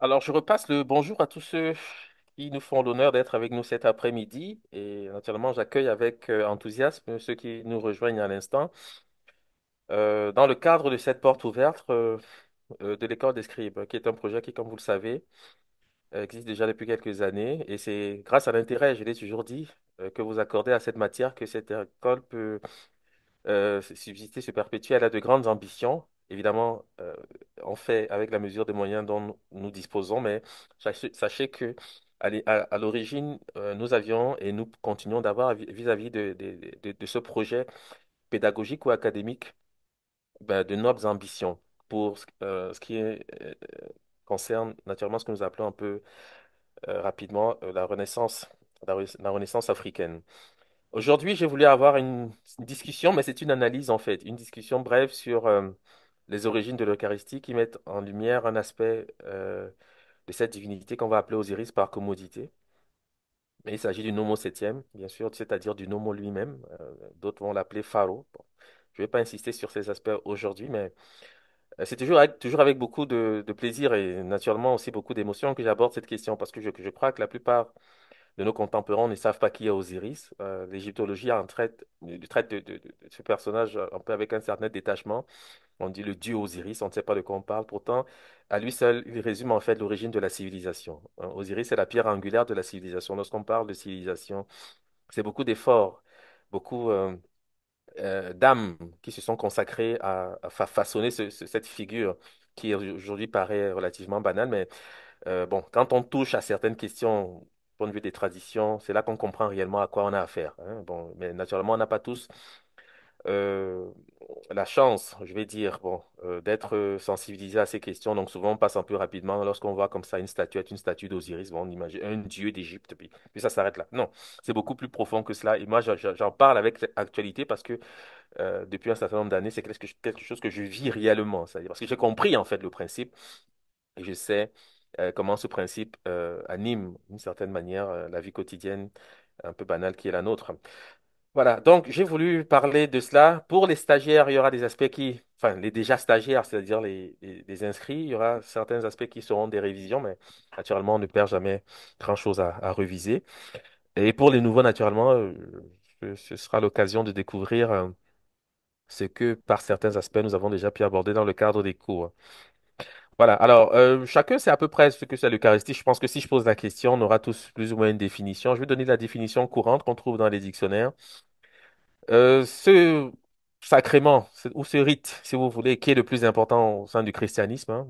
Alors, je repasse le bonjour à tous ceux qui nous font l'honneur d'être avec nous cet après-midi. Et naturellement, j'accueille avec euh, enthousiasme ceux qui nous rejoignent à l'instant. Euh, dans le cadre de cette porte ouverte euh, de l'école des scribes, qui est un projet qui, comme vous le savez, existe déjà depuis quelques années. Et c'est grâce à l'intérêt, je l'ai toujours dit, que vous accordez à cette matière que cette école peut subsister, se perpétuer. Elle a de grandes ambitions évidemment, euh, on fait avec la mesure des moyens dont nous disposons, mais sachez, que à l'origine, euh, nous avions et nous continuons d'avoir vis-à-vis de, ce projet pédagogique ou académique ben, de nobles ambitions pour ce, euh, qui est, concerne naturellement ce que nous appelons un peu rapidement la Renaissance, la Renaissance africaine. Aujourd'hui, j'ai voulu avoir une discussion, mais c'est une analyse en fait, une discussion brève sur les origines de l'Eucharistie qui mettent en lumière un aspect euh, de cette divinité qu'on va appeler Osiris par commodité. Mais il s'agit du Nomo septième, bien sûr, c'est-à-dire du Nomo lui-même. Euh, d'autres vont l'appeler Pharaon je ne vais pas insister sur ces aspects aujourd'hui, mais euh, c'est toujours avec, toujours avec beaucoup de, plaisir et naturellement aussi beaucoup d'émotion que j'aborde cette question parce que je, crois que la plupart de nos contemporains ne savent pas qui est Osiris. L'égyptologie traite, traite de, de, de, ce personnage un peu avec un certain détachement. On dit le dieu Osiris, on ne sait pas de quoi on parle. Pourtant, à lui seul, il résume en fait l'origine de la civilisation. Hein, Osiris est la pierre angulaire de la civilisation. Lorsqu'on parle de civilisation, c'est beaucoup d'efforts, beaucoup euh, euh, d'âmes qui se sont consacrées à, façonner cette figure qui aujourd'hui paraît relativement banale, mais euh, bon, quand on touche à certaines questions du point de vue des traditions, c'est là qu'on comprend réellement à quoi on a affaire. Hein. Bon, mais naturellement, on n'a pas tous euh, la chance, je vais dire, bon, euh, d'être euh, sensibilisé à ces questions. Donc souvent, on passe un peu rapidement lorsqu'on voit comme ça une statuette, une statue d'Osiris, bon, on imagine un dieu d'Égypte, puis, ça s'arrête là. Non, c'est beaucoup plus profond que cela. Et moi, j'en parle avec actualité parce que depuis un certain nombre d'années, c'est quelque chose que je vis réellement. cest parce que j'ai compris en fait le principe et je sais comment ce principe anime d'une certaine manière la vie quotidienne un peu banale qui est la nôtre. Voilà, donc j'ai voulu parler de cela. Pour les stagiaires, il y aura des aspects qui, enfin les déjà stagiaires, c'est-à-dire les, inscrits, il y aura certains aspects qui seront des révisions, mais naturellement, on ne perd jamais grand-chose à, reviser. Et pour les nouveaux, naturellement, euh, ce sera l'occasion de découvrir euh, ce que, par certains aspects, nous avons déjà pu aborder dans le cadre des cours. Voilà, alors euh, chacun sait à peu près ce que c'est l'Eucharistie. Je pense que si je pose la question, on aura tous plus ou moins une définition. Je vais donner la définition courante qu'on trouve dans les dictionnaires. Euh, ce sacrement, ou ce rite, si vous voulez, qui est le plus important au sein du christianisme, hein,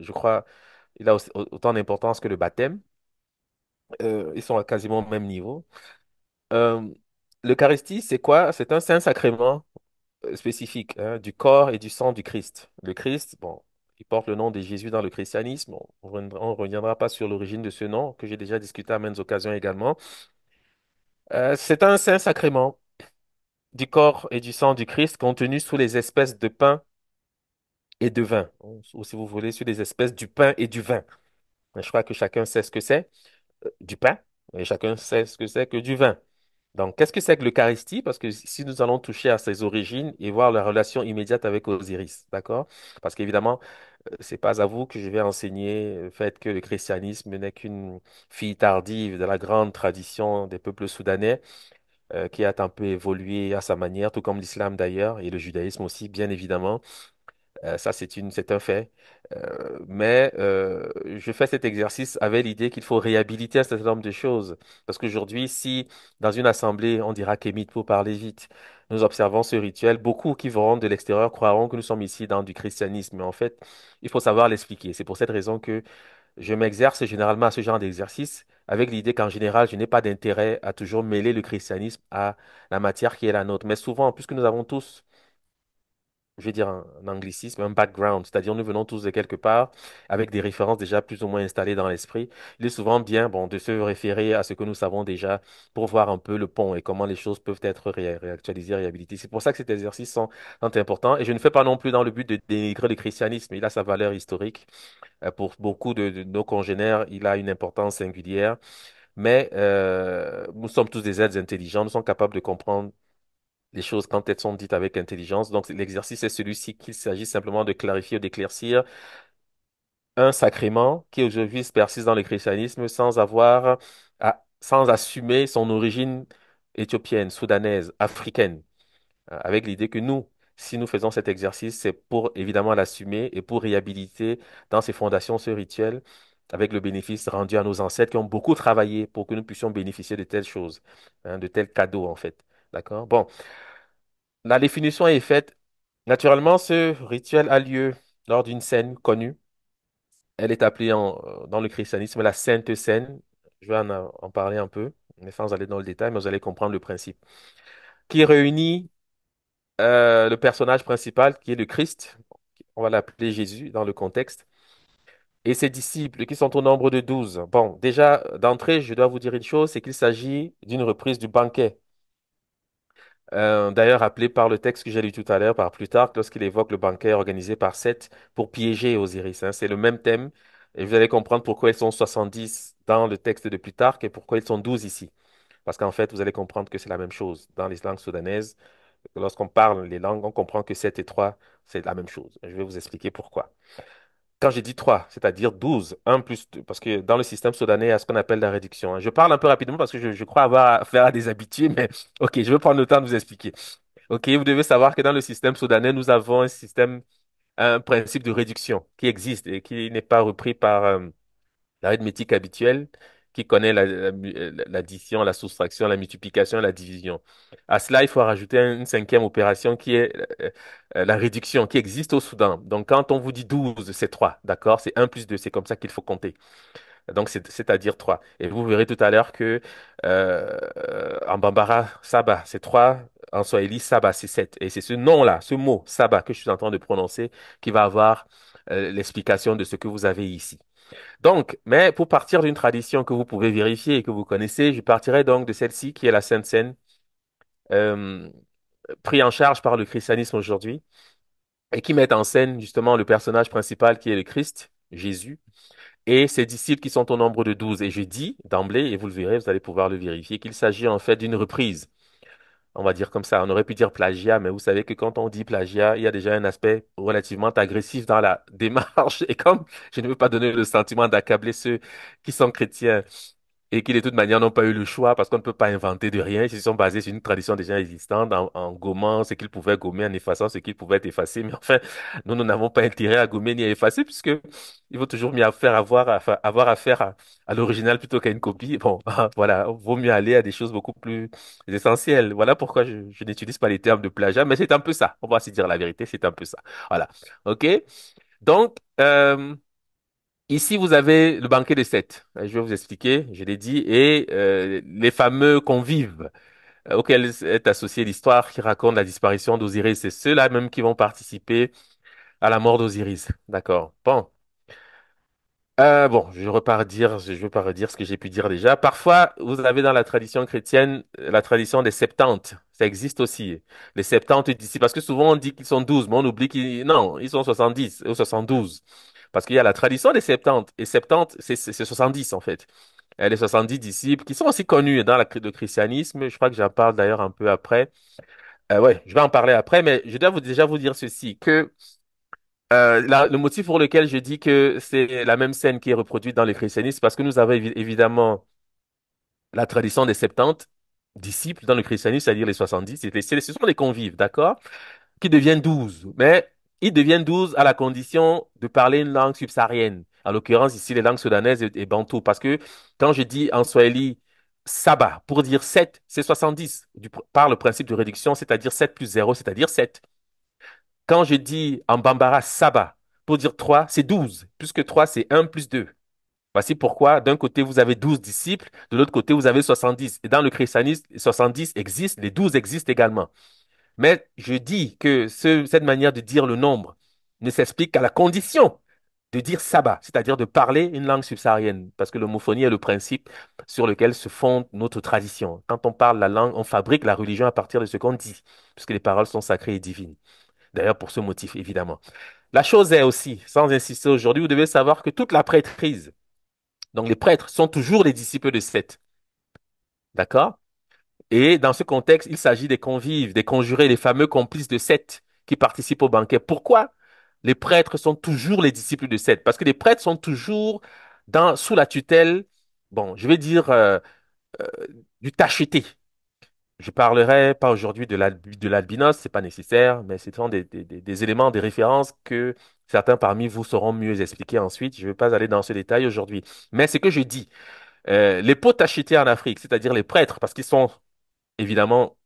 je crois, il a autant d'importance que le baptême. Euh, ils sont à quasiment au même niveau. l'Eucharistie, c'est quoi? C'est un saint sacrement spécifique hein, du corps et du sang du Christ. Le Christ, bon porte le nom de Jésus dans le christianisme. On ne reviendra pas sur l'origine de ce nom, que j'ai déjà discuté à maintes occasions également. Euh, c'est un saint sacrement du corps et du sang du Christ contenu sous les espèces de pain et de vin, ou si vous voulez, sous les espèces du pain et du vin. Je crois que chacun sait ce que c'est, euh, du pain, et chacun sait ce que c'est que du vin. Donc, qu'est-ce que c'est que l'Eucharistie? Parce que si nous allons toucher à ses origines et voir la relation immédiate avec Osiris, d'accord? Parce qu'évidemment, euh, c'est pas à vous que je vais enseigner le euh, fait que le christianisme n'est qu'une fille tardive de la grande tradition des peuples soudanais, euh, qui a un peu évolué à sa manière, tout comme l'islam d'ailleurs, et le judaïsme aussi, bien évidemment. Euh, ça, c'est une, c'est un fait. Euh, mais euh, je fais cet exercice avec l'idée qu'il faut réhabiliter un certain nombre de choses. Parce qu'aujourd'hui, si dans une assemblée, on dira qu'Émile pour parler vite, nous observons ce rituel, beaucoup qui verront de l'extérieur croiront que nous sommes ici dans du christianisme. Mais en fait, il faut savoir l'expliquer. C'est pour cette raison que je m'exerce généralement à ce genre d'exercice avec l'idée qu'en général, je n'ai pas d'intérêt à toujours mêler le christianisme à la matière qui est la nôtre. Mais souvent, puisque nous avons tous je vais dire un, anglicisme, un background, c'est-à-dire nous venons tous de quelque part avec des références déjà plus ou moins installées dans l'esprit. Il est souvent bien bon de se référer à ce que nous savons déjà pour voir un peu le pont et comment les choses peuvent être réactualisées, réhabilitées. C'est pour ça que cet exercice sont, sont importants et je ne fais pas non plus dans le but de dénigrer le christianisme. Il a sa valeur historique. Euh, pour beaucoup de, nos congénères, il a une importance singulière mais euh, nous sommes tous des êtres intelligents, nous sommes capables de comprendre les choses quand elles sont dites avec intelligence. Donc l'exercice est celui-ci qu'il s'agit simplement de clarifier ou d'éclaircir un sacrement qui aujourd'hui se persiste dans le christianisme sans avoir sans assumer son origine éthiopienne, soudanaise, africaine, euh, avec l'idée que nous, si nous faisons cet exercice, c'est pour évidemment l'assumer et pour réhabiliter dans ses fondations ce rituel avec le bénéfice rendu à nos ancêtres qui ont beaucoup travaillé pour que nous puissions bénéficier de telles choses, hein, de tels cadeaux en fait. D'accord? Bon, la définition est faite. Naturellement, ce rituel a lieu lors d'une scène connue. Elle est appelée euh, dans le christianisme la Sainte scène. Je vais en, parler un peu, mais sans aller dans le détail, mais vous allez comprendre le principe. Qui réunit euh, le personnage principal, qui est le Christ. On va l'appeler Jésus dans le contexte. et ses disciples qui sont au nombre de douze. Bon, déjà, d'entrée, je dois vous dire une chose, c'est qu'il s'agit d'une reprise du banquet. Euh, d'ailleurs appelé par le texte que j'ai lu tout à l'heure, par Plutarque, lorsqu'il évoque le banquet organisé par Seth pour piéger Osiris. Hein. C'est le même thème, et vous allez comprendre pourquoi ils sont 70 dans le texte de Plutarque et pourquoi ils sont 12 ici. Parce qu'en fait, vous allez comprendre que c'est la même chose. Dans les langues soudanaises, lorsqu'on parle les langues, on comprend que 7 et 3, c'est la même chose. Je vais vous expliquer pourquoi. Quand j'ai dit 3, c'est-à-dire 12, 1 plus 2, parce que dans le système soudanais, il y a ce qu'on appelle la réduction. Hein. Je parle un peu rapidement parce que je, crois avoir affaire à des habitudes, mais ok, je vais prendre le temps de vous expliquer. Ok, vous devez savoir que dans le système soudanais, nous avons un système, un principe de réduction qui existe et qui n'est pas repris par euh, l'arithmétique habituelle, qui connaît euh, l'addition, la, soustraction, la multiplication, la division. À cela, il faut rajouter une cinquième opération qui est euh, euh, la réduction qui existe au Soudan. Donc, quand on vous dit 12, c'est 3, d'accord C'est 1 plus 2, c'est comme ça qu'il faut compter. Donc, c'est-à-dire 3. Et vous verrez tout à l'heure que euh, en Bambara, Saba, c'est 3. En Swahili, Saba, c'est 7. Et c'est ce nom-là, ce mot, Saba, que je suis en train de prononcer, qui va avoir l'explication de ce que vous avez ici. Donc, mais pour partir d'une tradition que vous pouvez vérifier et que vous connaissez, je partirai donc de celle-ci qui est la Sainte Seine, euh, prise en charge par le christianisme aujourd'hui et qui met en scène justement le personnage principal qui est le Christ, Jésus, et ses disciples qui sont au nombre de douze. Et je dis d'emblée, et vous le verrez, vous allez pouvoir le vérifier, qu'il s'agit en fait d'une reprise on va dire comme ça. On aurait pu dire plagiat, mais vous savez que quand on dit plagiat, il y a déjà un aspect relativement agressif dans la démarche. Et comme je ne veux pas donner le sentiment d'accabler ceux qui sont chrétiens et qui de toute manière n'ont pas eu le choix parce qu'on ne peut pas inventer de rien. Ils se sont basés sur une tradition déjà existante en, gommant ce qu'ils pouvaient gommer, en effaçant ce qu'ils pouvaient effacer. Mais enfin, nous, nous n'avons pas intérêt à gommer ni à effacer puisque il vaut toujours mieux faire avoir, affaire à, l'original plutôt qu'à une copie. Bon, voilà, vaut mieux aller à des choses beaucoup plus essentielles. Voilà pourquoi je, n'utilise pas les termes de plagiat, mais c'est un peu ça. On va se dire la vérité, c'est un peu ça. Voilà. OK? Donc, euh, Ici, vous avez le banquet des sept. Euh, je vais vous expliquer, je l'ai dit, et euh, les fameux convives euh, auxquels est associée l'histoire qui raconte la disparition d'Osiris. C'est ceux-là même qui vont participer à la mort d'Osiris. D'accord. Bon. bon, je repars dire, je vais pas redire ce que j'ai pu dire déjà. Parfois, vous avez dans la tradition chrétienne la tradition des septante. Ça existe aussi. Les septante d'ici, parce que souvent on dit qu'ils sont douze, mais on oublie qu'ils, non, ils sont soixante-dix ou soixante-douze. Parce qu'il y a la tradition des 70. Et 70, c'est 70 en fait. Les 70 disciples qui sont aussi connus dans la, le christianisme. Je crois que j'en parle d'ailleurs un peu après. Euh, ouais, je vais en parler après, mais je dois vous, déjà vous dire ceci, que euh, le motif pour lequel je dis que c'est la même scène qui est reproduite dans le christianisme, parce que nous avons évidemment la tradition des 70 disciples dans le christianisme, c'est-à-dire les 70, c'est, ce sont les convives, d'accord, qui deviennent 12. Mais ils deviennent douze à la condition de parler une langue subsaharienne. En l'occurrence, ici, les langues soudanaises et, et bantou. Parce que quand je dis en swahili Saba, pour dire 7, c'est 70 par le principe de réduction, c'est-à-dire 7 plus zéro, c'est-à-dire 7. Quand je dis en Bambara Saba, pour dire 3, c'est 12, puisque 3, c'est 1 plus 2. Voici pourquoi, d'un côté, vous avez 12 disciples, de l'autre côté, vous avez 70. Et dans le christianisme, 70 existent, les douze existent également. Mais je dis que cette manière de dire le nombre ne s'explique qu'à la condition de dire sabbat, c'est-à-dire de parler une langue subsaharienne, parce que l'homophonie est le principe sur lequel se fonde notre tradition. Quand on parle la langue, on fabrique la religion à partir de ce qu'on dit, puisque les paroles sont sacrées et divines. D'ailleurs, pour ce motif, évidemment. La chose est aussi, sans insister aujourd'hui, vous devez savoir que toute la prêtrise, donc les prêtres, sont toujours les disciples de Seth. D'accord et dans ce contexte, il s'agit des convives, des conjurés, les fameux complices de Seth qui participent au banquet. Pourquoi les prêtres sont toujours les disciples de Seth Parce que les prêtres sont toujours dans, sous la tutelle, bon, je vais dire, euh, euh, du tacheté. Je parlerai pas aujourd'hui de l'albinos, c'est pas nécessaire, mais c'est sont des, éléments, des références que certains parmi vous sauront mieux expliquer ensuite. Je ne vais pas aller dans ce détail aujourd'hui. Mais ce que je dis, euh, les pots tachetés en Afrique, c'est-à-dire les prêtres, parce qu'ils sont évidemment,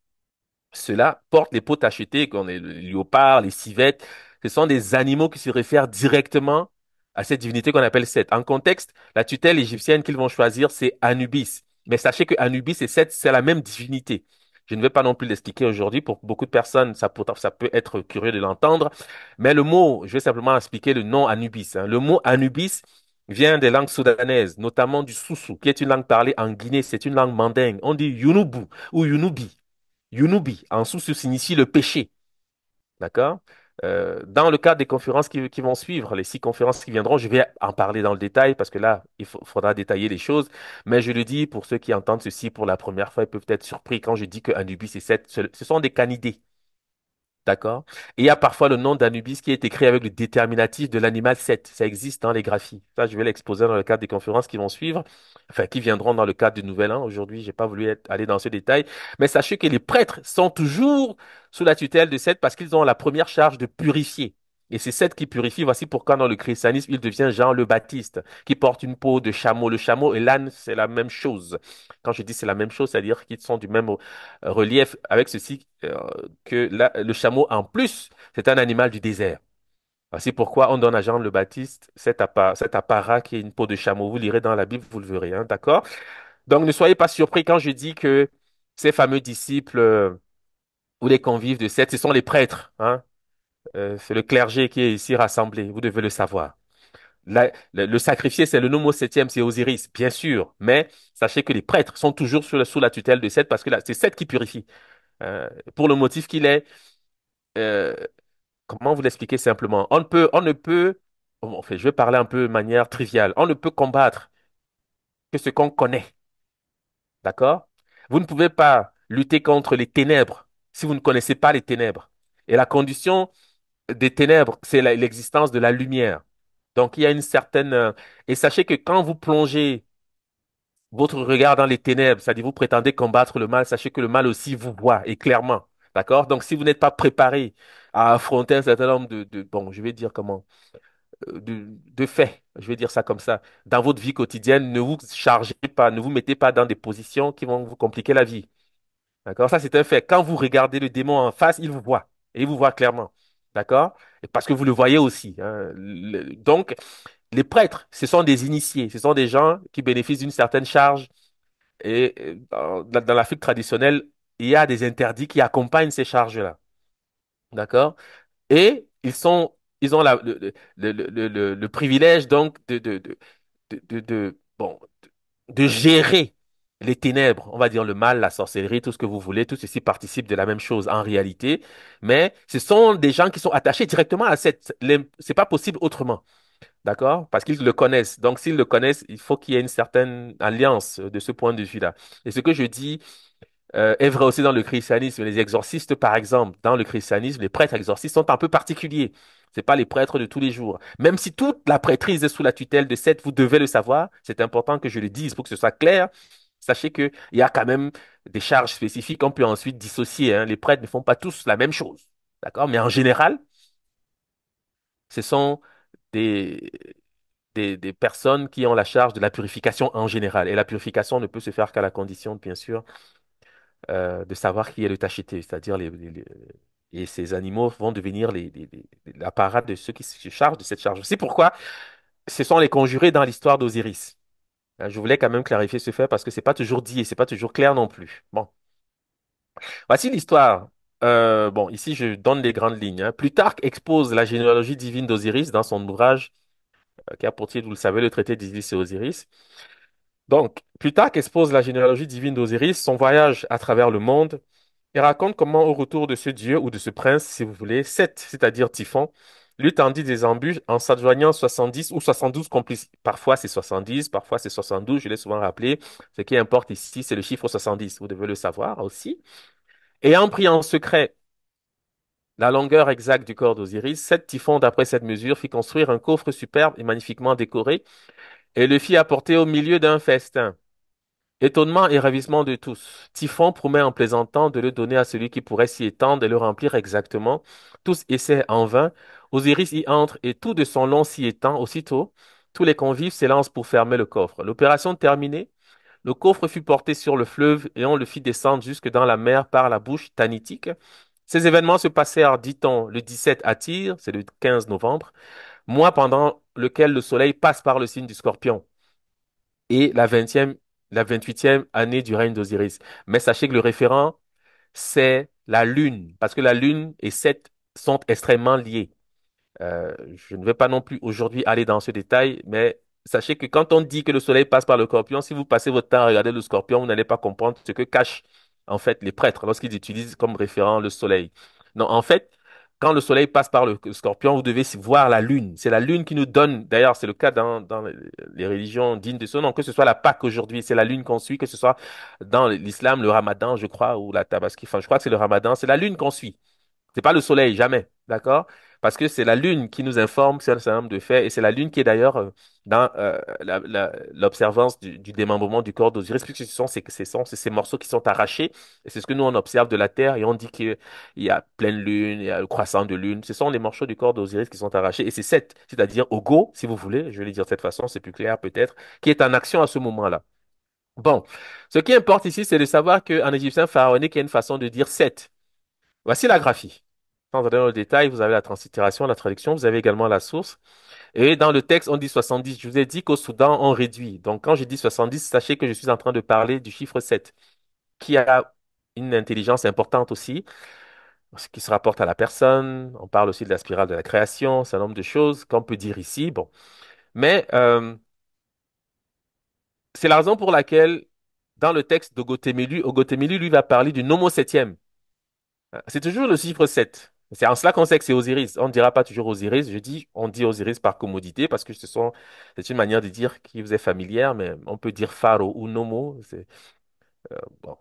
cela porte les peaux tachetées, qu'on les, léopards, les civettes. Ce sont des animaux qui se réfèrent directement à cette divinité qu'on appelle Seth. En contexte, la tutelle égyptienne qu'ils vont choisir, c'est Anubis. Mais sachez que Anubis et Seth, c'est la même divinité. Je ne vais pas non plus l'expliquer aujourd'hui. Pour beaucoup de personnes, ça peut, être curieux de l'entendre. Mais le mot, je vais simplement expliquer le nom Anubis. Hein. Le mot Anubis, vient des langues soudanaises, notamment du Soussou, qui est une langue parlée en Guinée, c'est une langue mandingue. On dit Yunubu ou Yunubi. Yunubi, en Soussou, signifie le péché. D'accord euh, Dans le cadre des conférences qui, vont suivre, les six conférences qui viendront, je vais en parler dans le détail parce que là, il faudra détailler les choses. Mais je le dis, pour ceux qui entendent ceci pour la première fois, ils peuvent être surpris quand je dis que unubi c'est sept, ce sont des canidés. D'accord Et il y a parfois le nom d'Anubis qui est écrit avec le déterminatif de l'animal 7. Ça existe dans les graphies. Ça, je vais l'exposer dans le cadre des conférences qui vont suivre, enfin, qui viendront dans le cadre du Nouvel An. Aujourd'hui, j'ai pas voulu aller dans ce détail. Mais sachez que les prêtres sont toujours sous la tutelle de 7 parce qu'ils ont la première charge de purifier. Et c'est cette qui purifie. Voici pourquoi dans le christianisme, il devient Jean le Baptiste, qui porte une peau de chameau. Le chameau et l'âne, c'est la même chose. Quand je dis c'est la même chose, c'est-à-dire qu'ils sont du même euh, relief, avec ceci euh, que le chameau, en plus, c'est un animal du désert. Voici pourquoi on donne à Jean le Baptiste cet, apparat, cet apparat qui est une peau de chameau. Vous lirez dans la Bible, vous le verrez, hein, d'accord Donc ne soyez pas surpris quand je dis que ces fameux disciples euh, ou les convives de sept ce sont les prêtres. Hein euh, c'est le clergé qui est ici rassemblé, vous devez le savoir. le, sacrifié, c'est le nouveau septième, c'est Osiris, bien sûr, mais sachez que les prêtres sont toujours sous la, tutelle de Seth parce que c'est Seth qui purifie. Euh, pour le motif qu'il est, euh, comment vous l'expliquer simplement On ne peut, on ne peut, fait, je vais parler un peu de manière triviale, on ne peut combattre que ce qu'on connaît. D'accord Vous ne pouvez pas lutter contre les ténèbres si vous ne connaissez pas les ténèbres. Et la condition des ténèbres, c'est l'existence de la lumière. Donc il y a une certaine... Euh, et sachez que quand vous plongez votre regard dans les ténèbres, c'est-à-dire vous prétendez combattre le mal, sachez que le mal aussi vous voit, et clairement. D'accord? Donc si vous n'êtes pas préparé à affronter un certain nombre de, de- bon, je vais dire comment, euh, de, de faits, je vais dire ça comme ça, dans votre vie quotidienne, ne vous chargez pas, ne vous mettez pas dans des positions qui vont vous compliquer la vie. D'accord? Ça, c'est un fait. Quand vous regardez le démon en face, il vous voit, et il vous voit clairement. D'accord? Parce que vous le voyez aussi. Hein. donc, les prêtres, ce sont des initiés, ce sont des gens qui bénéficient d'une certaine charge. Et dans, l'Afrique traditionnelle, il y a des interdits qui accompagnent ces charges-là. D'accord? Et ils sont, ils ont le, privilège donc de- de- bon, de gérer les ténèbres, on va dire le mal, la sorcellerie, tout ce que vous voulez, tout ceci participe de la même chose en réalité, mais ce sont des gens qui sont attachés directement à cette, c'est pas possible autrement. D'accord? Parce qu'ils le connaissent. Donc, s'ils le connaissent, il faut qu'il y ait une certaine alliance de ce point de vue-là. Et ce que je dis euh, est vrai aussi dans le christianisme. Les exorcistes, par exemple, dans le christianisme, les prêtres exorcistes sont un peu particuliers. Ce n'est pas les prêtres de tous les jours. Même si toute la prêtrise est sous la tutelle de cette, vous devez le savoir. C'est important que je le dise pour que ce soit clair. Sachez qu'il y a quand même des charges spécifiques qu'on peut ensuite dissocier. Hein. Les prêtres ne font pas tous la même chose. D'accord? Mais en général, ce sont des, des, personnes qui ont la charge de la purification en général. Et la purification ne peut se faire qu'à la condition, bien sûr, euh, de savoir qui est le tacheté, c'est-à-dire les, et ces animaux vont devenir les, de ceux qui se chargent de cette charge. C'est pourquoi ce sont les conjurés dans l'histoire d'Osiris. Euh, je voulais quand même clarifier ce fait parce que c'est pas toujours dit et c'est pas toujours clair non plus. Bon, voici l'histoire. Euh, bon, ici je donne les grandes lignes. Hein. Plutarque expose la généalogie divine d'Osiris dans son ouvrage euh, qui a pour vous le savez, le traité d'Isis et Osiris. Donc, Plutarque expose la généalogie divine d'Osiris, son voyage à travers le monde, et raconte comment, au retour de ce dieu ou de ce prince, si vous voulez, Seth, c'est-à-dire Typhon, lui tendit des embûches en s'adjoignant 70 ou 72 complices. Parfois c'est 70, parfois c'est 72, je l'ai souvent rappelé. Ce qui importe ici, c'est le chiffre 70, vous devez le savoir aussi. Ayant pris en secret la longueur exacte du corps d'Osiris, sept Typhon, d'après cette mesure fit construire un coffre superbe et magnifiquement décoré et le fit apporter au milieu d'un festin. Étonnement et ravissement de tous, Typhon promet en plaisantant de le donner à celui qui pourrait s'y étendre et le remplir exactement. Tous essaient en vain, Osiris y entre et tout de son long s'y étend. Aussitôt, tous les convives s'élancent pour fermer le coffre. L'opération terminée, le coffre fut porté sur le fleuve et on le fit descendre jusque dans la mer par la bouche tanitique. Ces événements se passèrent, dit-on, le 17 à Tyr, c'est le 15 novembre, mois pendant lequel le soleil passe par le signe du scorpion, et la 20 la 28e année du règne d'Osiris. Mais sachez que le référent, c'est la lune, parce que la lune et sept sont extrêmement liés. Euh, je ne vais pas non plus aujourd'hui aller dans ce détail, mais sachez que quand on dit que le soleil passe par le scorpion, si vous passez votre temps à regarder le scorpion, vous n'allez pas comprendre ce que cachent en fait les prêtres lorsqu'ils utilisent comme référent le soleil. Non, en fait, quand le soleil passe par le scorpion, vous devez voir la lune. C'est la lune qui nous donne, d'ailleurs, c'est le cas dans, dans, les religions dignes de ce nom, que ce soit la Pâque aujourd'hui, c'est la lune qu'on suit, que ce soit dans l'islam, le ramadan, je crois, ou la tabaski, enfin, je crois que c'est le ramadan, c'est la lune qu'on suit. C'est pas le soleil, jamais. D'accord? parce que c'est la Lune qui nous informe c'est un certain de fait, et c'est la Lune qui est d'ailleurs euh, dans euh, l'observance du, du, démembrement du corps d'Osiris, puisque ce sont ces, morceaux qui sont arrachés, et c'est ce que nous on observe de la Terre, et on dit qu'il y a pleine Lune, il y a le croissant de Lune, ce sont les morceaux du corps d'Osiris qui sont arrachés, et c'est sept, c'est-à-dire Ogo, si vous voulez, je vais le dire de cette façon, c'est plus clair peut-être, qui est en action à ce moment-là. Bon, ce qui importe ici, c'est de savoir qu'en égyptien pharaonique, il y a une façon de dire sept. Voici la graphie. Sans dans le détail, vous avez la translittération, la traduction, vous avez également la source. Et dans le texte, on dit 70. Je vous ai dit qu'au Soudan, on réduit. Donc, quand j'ai dit 70, sachez que je suis en train de parler du chiffre 7, qui a une intelligence importante aussi, ce qui se rapporte à la personne. On parle aussi de la spirale de la création, c'est un nombre de choses qu'on peut dire ici. Bon. Mais euh, c'est la raison pour laquelle, dans le texte de Ogotemelu, lui, va parler du nomo septième. Euh, c'est toujours le chiffre 7. C'est en cela qu'on sait que c'est Osiris. On ne dira pas toujours Osiris. Je dis, on dit Osiris par commodité parce que ce sont, c'est une manière de dire qui vous est familière, mais on peut dire Pharaon ou Nomo. C'est, euh, bon.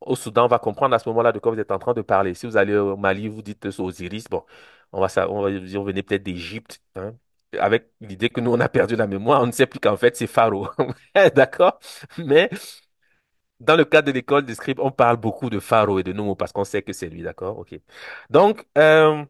Au Soudan, on va comprendre à ce moment-là de quoi vous êtes en train de parler. Si vous allez au Mali, vous dites Osiris. Bon, on va, on va dire, vous venez peut-être d'Égypte, hein. avec l'idée que nous, on a perdu la mémoire. On ne sait plus qu'en fait, c'est Pharaon. D'accord? Mais dans le cadre de l'école des scribes, on parle beaucoup de Pharaon et de Nomo parce qu'on sait que c'est lui, d'accord? Ok. Donc, euh,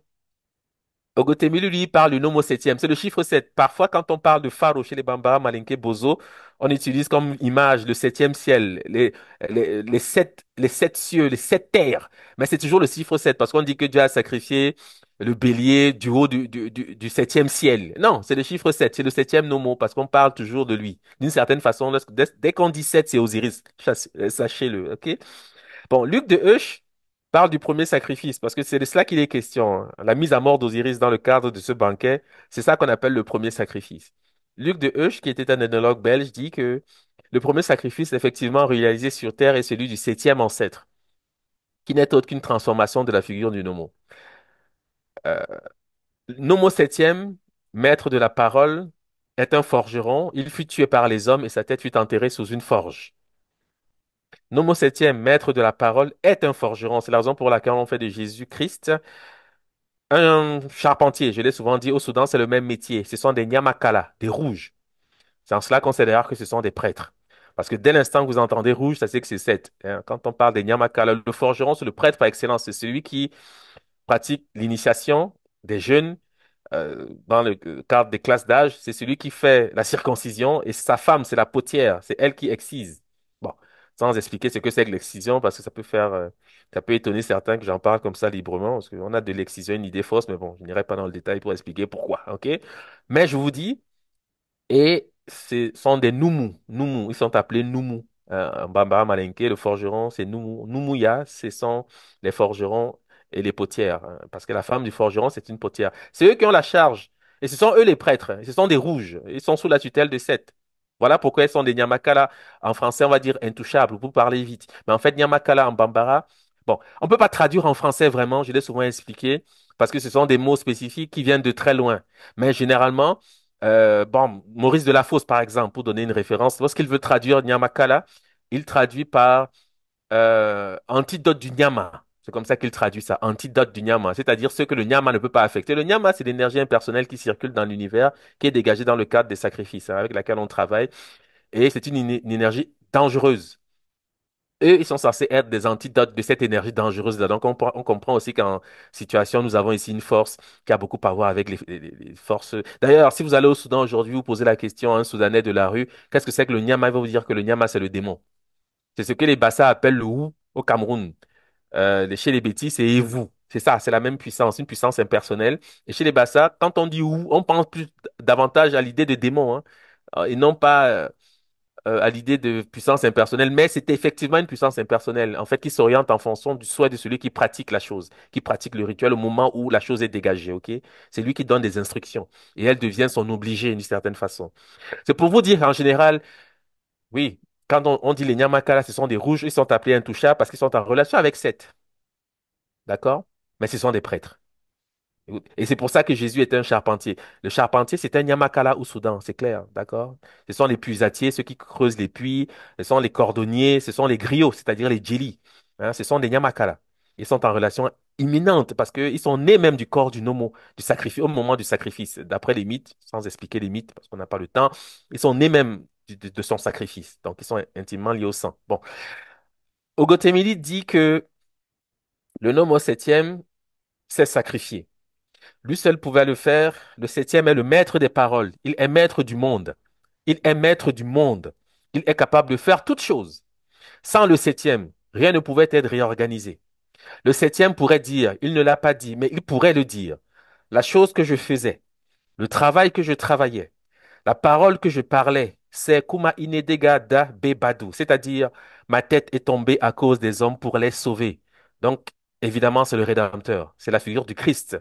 lui, parle du Nomo septième. C'est le chiffre 7. Parfois, quand on parle de Pharaon chez les Bambas, Malinke, Bozo, on utilise comme image le septième ciel, les, les, sept, les sept cieux, les sept terres. Mais c'est toujours le chiffre 7 parce qu'on dit que Dieu a sacrifié le bélier du haut du, septième ciel. Non, c'est le chiffre 7, c'est le septième nomo parce qu'on parle toujours de lui. D'une certaine façon, dès, qu'on dit 7, c'est Osiris, euh, sachez-le, ok Bon, Luc de Heuch parle du premier sacrifice parce que c'est de cela qu'il est question. Hein. La mise à mort d'Osiris dans le cadre de ce banquet, c'est ça qu'on appelle le premier sacrifice. Luc de Huch, qui était un ethnologue belge, dit que le premier sacrifice effectivement réalisé sur Terre est celui du septième ancêtre, qui n'est aucune transformation de la figure du Nomo. Euh, Nomo septième, maître de la parole, est un forgeron. Il fut tué par les hommes et sa tête fut enterrée sous une forge. Nomo septième, maître de la parole, est un forgeron. C'est la raison pour laquelle on fait de Jésus-Christ un charpentier, je l'ai souvent dit, au Soudan, c'est le même métier. Ce sont des Nyamakala, des rouges. C'est en cela qu'on sait que ce sont des prêtres. Parce que dès l'instant que vous entendez rouge, ça c'est que c'est sept. Hein. Quand on parle des Nyamakala, le forgeron, c'est le prêtre par excellence. C'est celui qui pratique l'initiation des jeunes euh, dans le cadre des classes d'âge. C'est celui qui fait la circoncision et sa femme, c'est la potière. C'est elle qui excise sans expliquer ce que c'est que l'excision, parce que ça peut faire, euh, ça peut étonner certains que j'en parle comme ça librement, parce qu'on a de l'excision, une idée fausse, mais bon, je n'irai pas dans le détail pour expliquer pourquoi, ok? Mais je vous dis, et ce sont des noumous. Numu, ils sont appelés noumous. un euh, Bambara Malenke, le forgeron, c'est noumou. Noumouya, ce sont les forgerons et les potières, hein, parce que la femme du forgeron, c'est une potière. C'est eux qui ont la charge, et ce sont eux les prêtres, ce sont des rouges, ils sont sous la tutelle de sept. Voilà pourquoi ils sont des Nyamakala. En français, on va dire intouchables pour parler vite. Mais en fait, Nyamakala en Bambara, bon, on ne peut pas traduire en français vraiment, je l'ai souvent expliqué, parce que ce sont des mots spécifiques qui viennent de très loin. Mais généralement, euh, bon, Maurice de la Fosse, par exemple, pour donner une référence, lorsqu'il veut traduire Nyamakala, il traduit par euh, antidote du Nyama. C'est comme ça qu'il traduit ça. Antidote du nyama, c'est-à-dire ce que le nyama ne peut pas affecter. Le nyama, c'est l'énergie impersonnelle qui circule dans l'univers, qui est dégagée dans le cadre des sacrifices hein, avec laquelle on travaille. Et c'est une, énergie dangereuse. Eux, ils sont censés être des antidotes de cette énergie dangereuse. Donc, on, comprend aussi qu'en situation, nous avons ici une force qui a beaucoup à voir avec les, forces. D'ailleurs, si vous allez au Soudan aujourd'hui, vous posez la question à un Soudanais de la rue, qu'est-ce que c'est que le Nyama Il va vous dire que le Nyama, c'est le démon. C'est ce que les Bassa appellent le Ou au Cameroun. Euh, chez les bêtises, c'est vous. C'est ça, c'est la même puissance, une puissance impersonnelle. Et chez les Bassa, quand on dit ou, on pense plus davantage à l'idée de démon, hein. euh, et non pas euh, à l'idée de puissance impersonnelle, mais c'est effectivement une puissance impersonnelle, en fait, qui s'oriente en fonction du souhait de celui qui pratique la chose, qui pratique le rituel au moment où la chose est dégagée, ok? C'est lui qui donne des instructions, et elle devient son obligée d'une certaine façon. C'est pour vous dire, en général, oui, quand on, dit les nyamakala, ce sont des rouges, ils sont appelés intouchables parce qu'ils sont en relation avec sept, D'accord Mais ce sont des prêtres. Et c'est pour ça que Jésus est un charpentier. Le charpentier, c'est un Nyamakala ou Soudan, c'est clair, d'accord? Ce sont les puisatiers, ceux qui creusent les puits, ce sont les cordonniers, ce sont les griots, c'est-à-dire les djeli. Hein? ce sont des Nyamakala. Ils sont en relation imminente parce qu'ils sont nés même du corps du Nomo, du sacrifice, au moment du sacrifice. D'après les mythes, sans expliquer les mythes parce qu'on n'a pas le temps, ils sont nés même de, son sacrifice. Donc, ils sont intimement liés au sang. Bon. Ogotemili dit que le nom au septième s'est sacrifié. Lui seul pouvait le faire. Le septième est le maître des paroles. Il est maître du monde. Il est maître du monde. Il est capable de faire toutes choses. Sans le septième, rien ne pouvait être réorganisé. Le septième pourrait dire, il ne l'a pas dit, mais il pourrait le dire. La chose que je faisais, le travail que je travaillais, la parole que je parlais, c'est Kuma da bebadu, c'est-à-dire ma tête est tombée à cause des hommes pour les sauver. Donc, évidemment, c'est le Rédempteur, c'est la figure du Christ.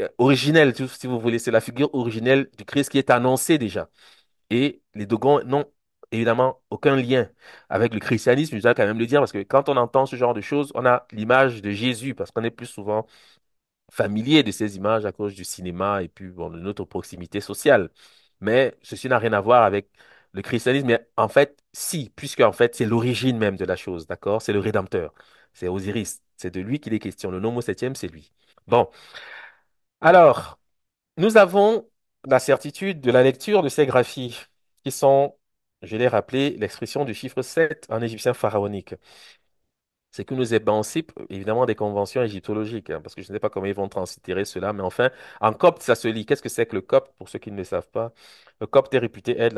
Euh, originelle, si vous voulez, c'est la figure originelle du Christ qui est annoncée déjà. Et les Dogons n'ont évidemment aucun lien avec le christianisme, je dois quand même le dire, parce que quand on entend ce genre de choses, on a l'image de Jésus, parce qu'on est plus souvent familier de ces images à cause du cinéma et puis de notre proximité sociale. Mais ceci n'a rien à voir avec le christianisme. Mais en fait, si, puisque en fait, c'est l'origine même de la chose, d'accord? C'est le Rédempteur. C'est Osiris. C'est de lui qu'il est question. Le nom au septième, c'est lui. Bon. Alors, nous avons la certitude de la lecture de ces graphies, qui sont, je l'ai rappelé, l'expression du chiffre 7 en égyptien pharaonique c'est que nous émancipent, évidemment des conventions égyptologiques, hein, parce que je ne sais pas comment ils vont transitérer cela, mais enfin, en copte, ça se lit. Qu'est-ce que c'est que le copte, pour ceux qui ne le savent pas Le copte est réputé être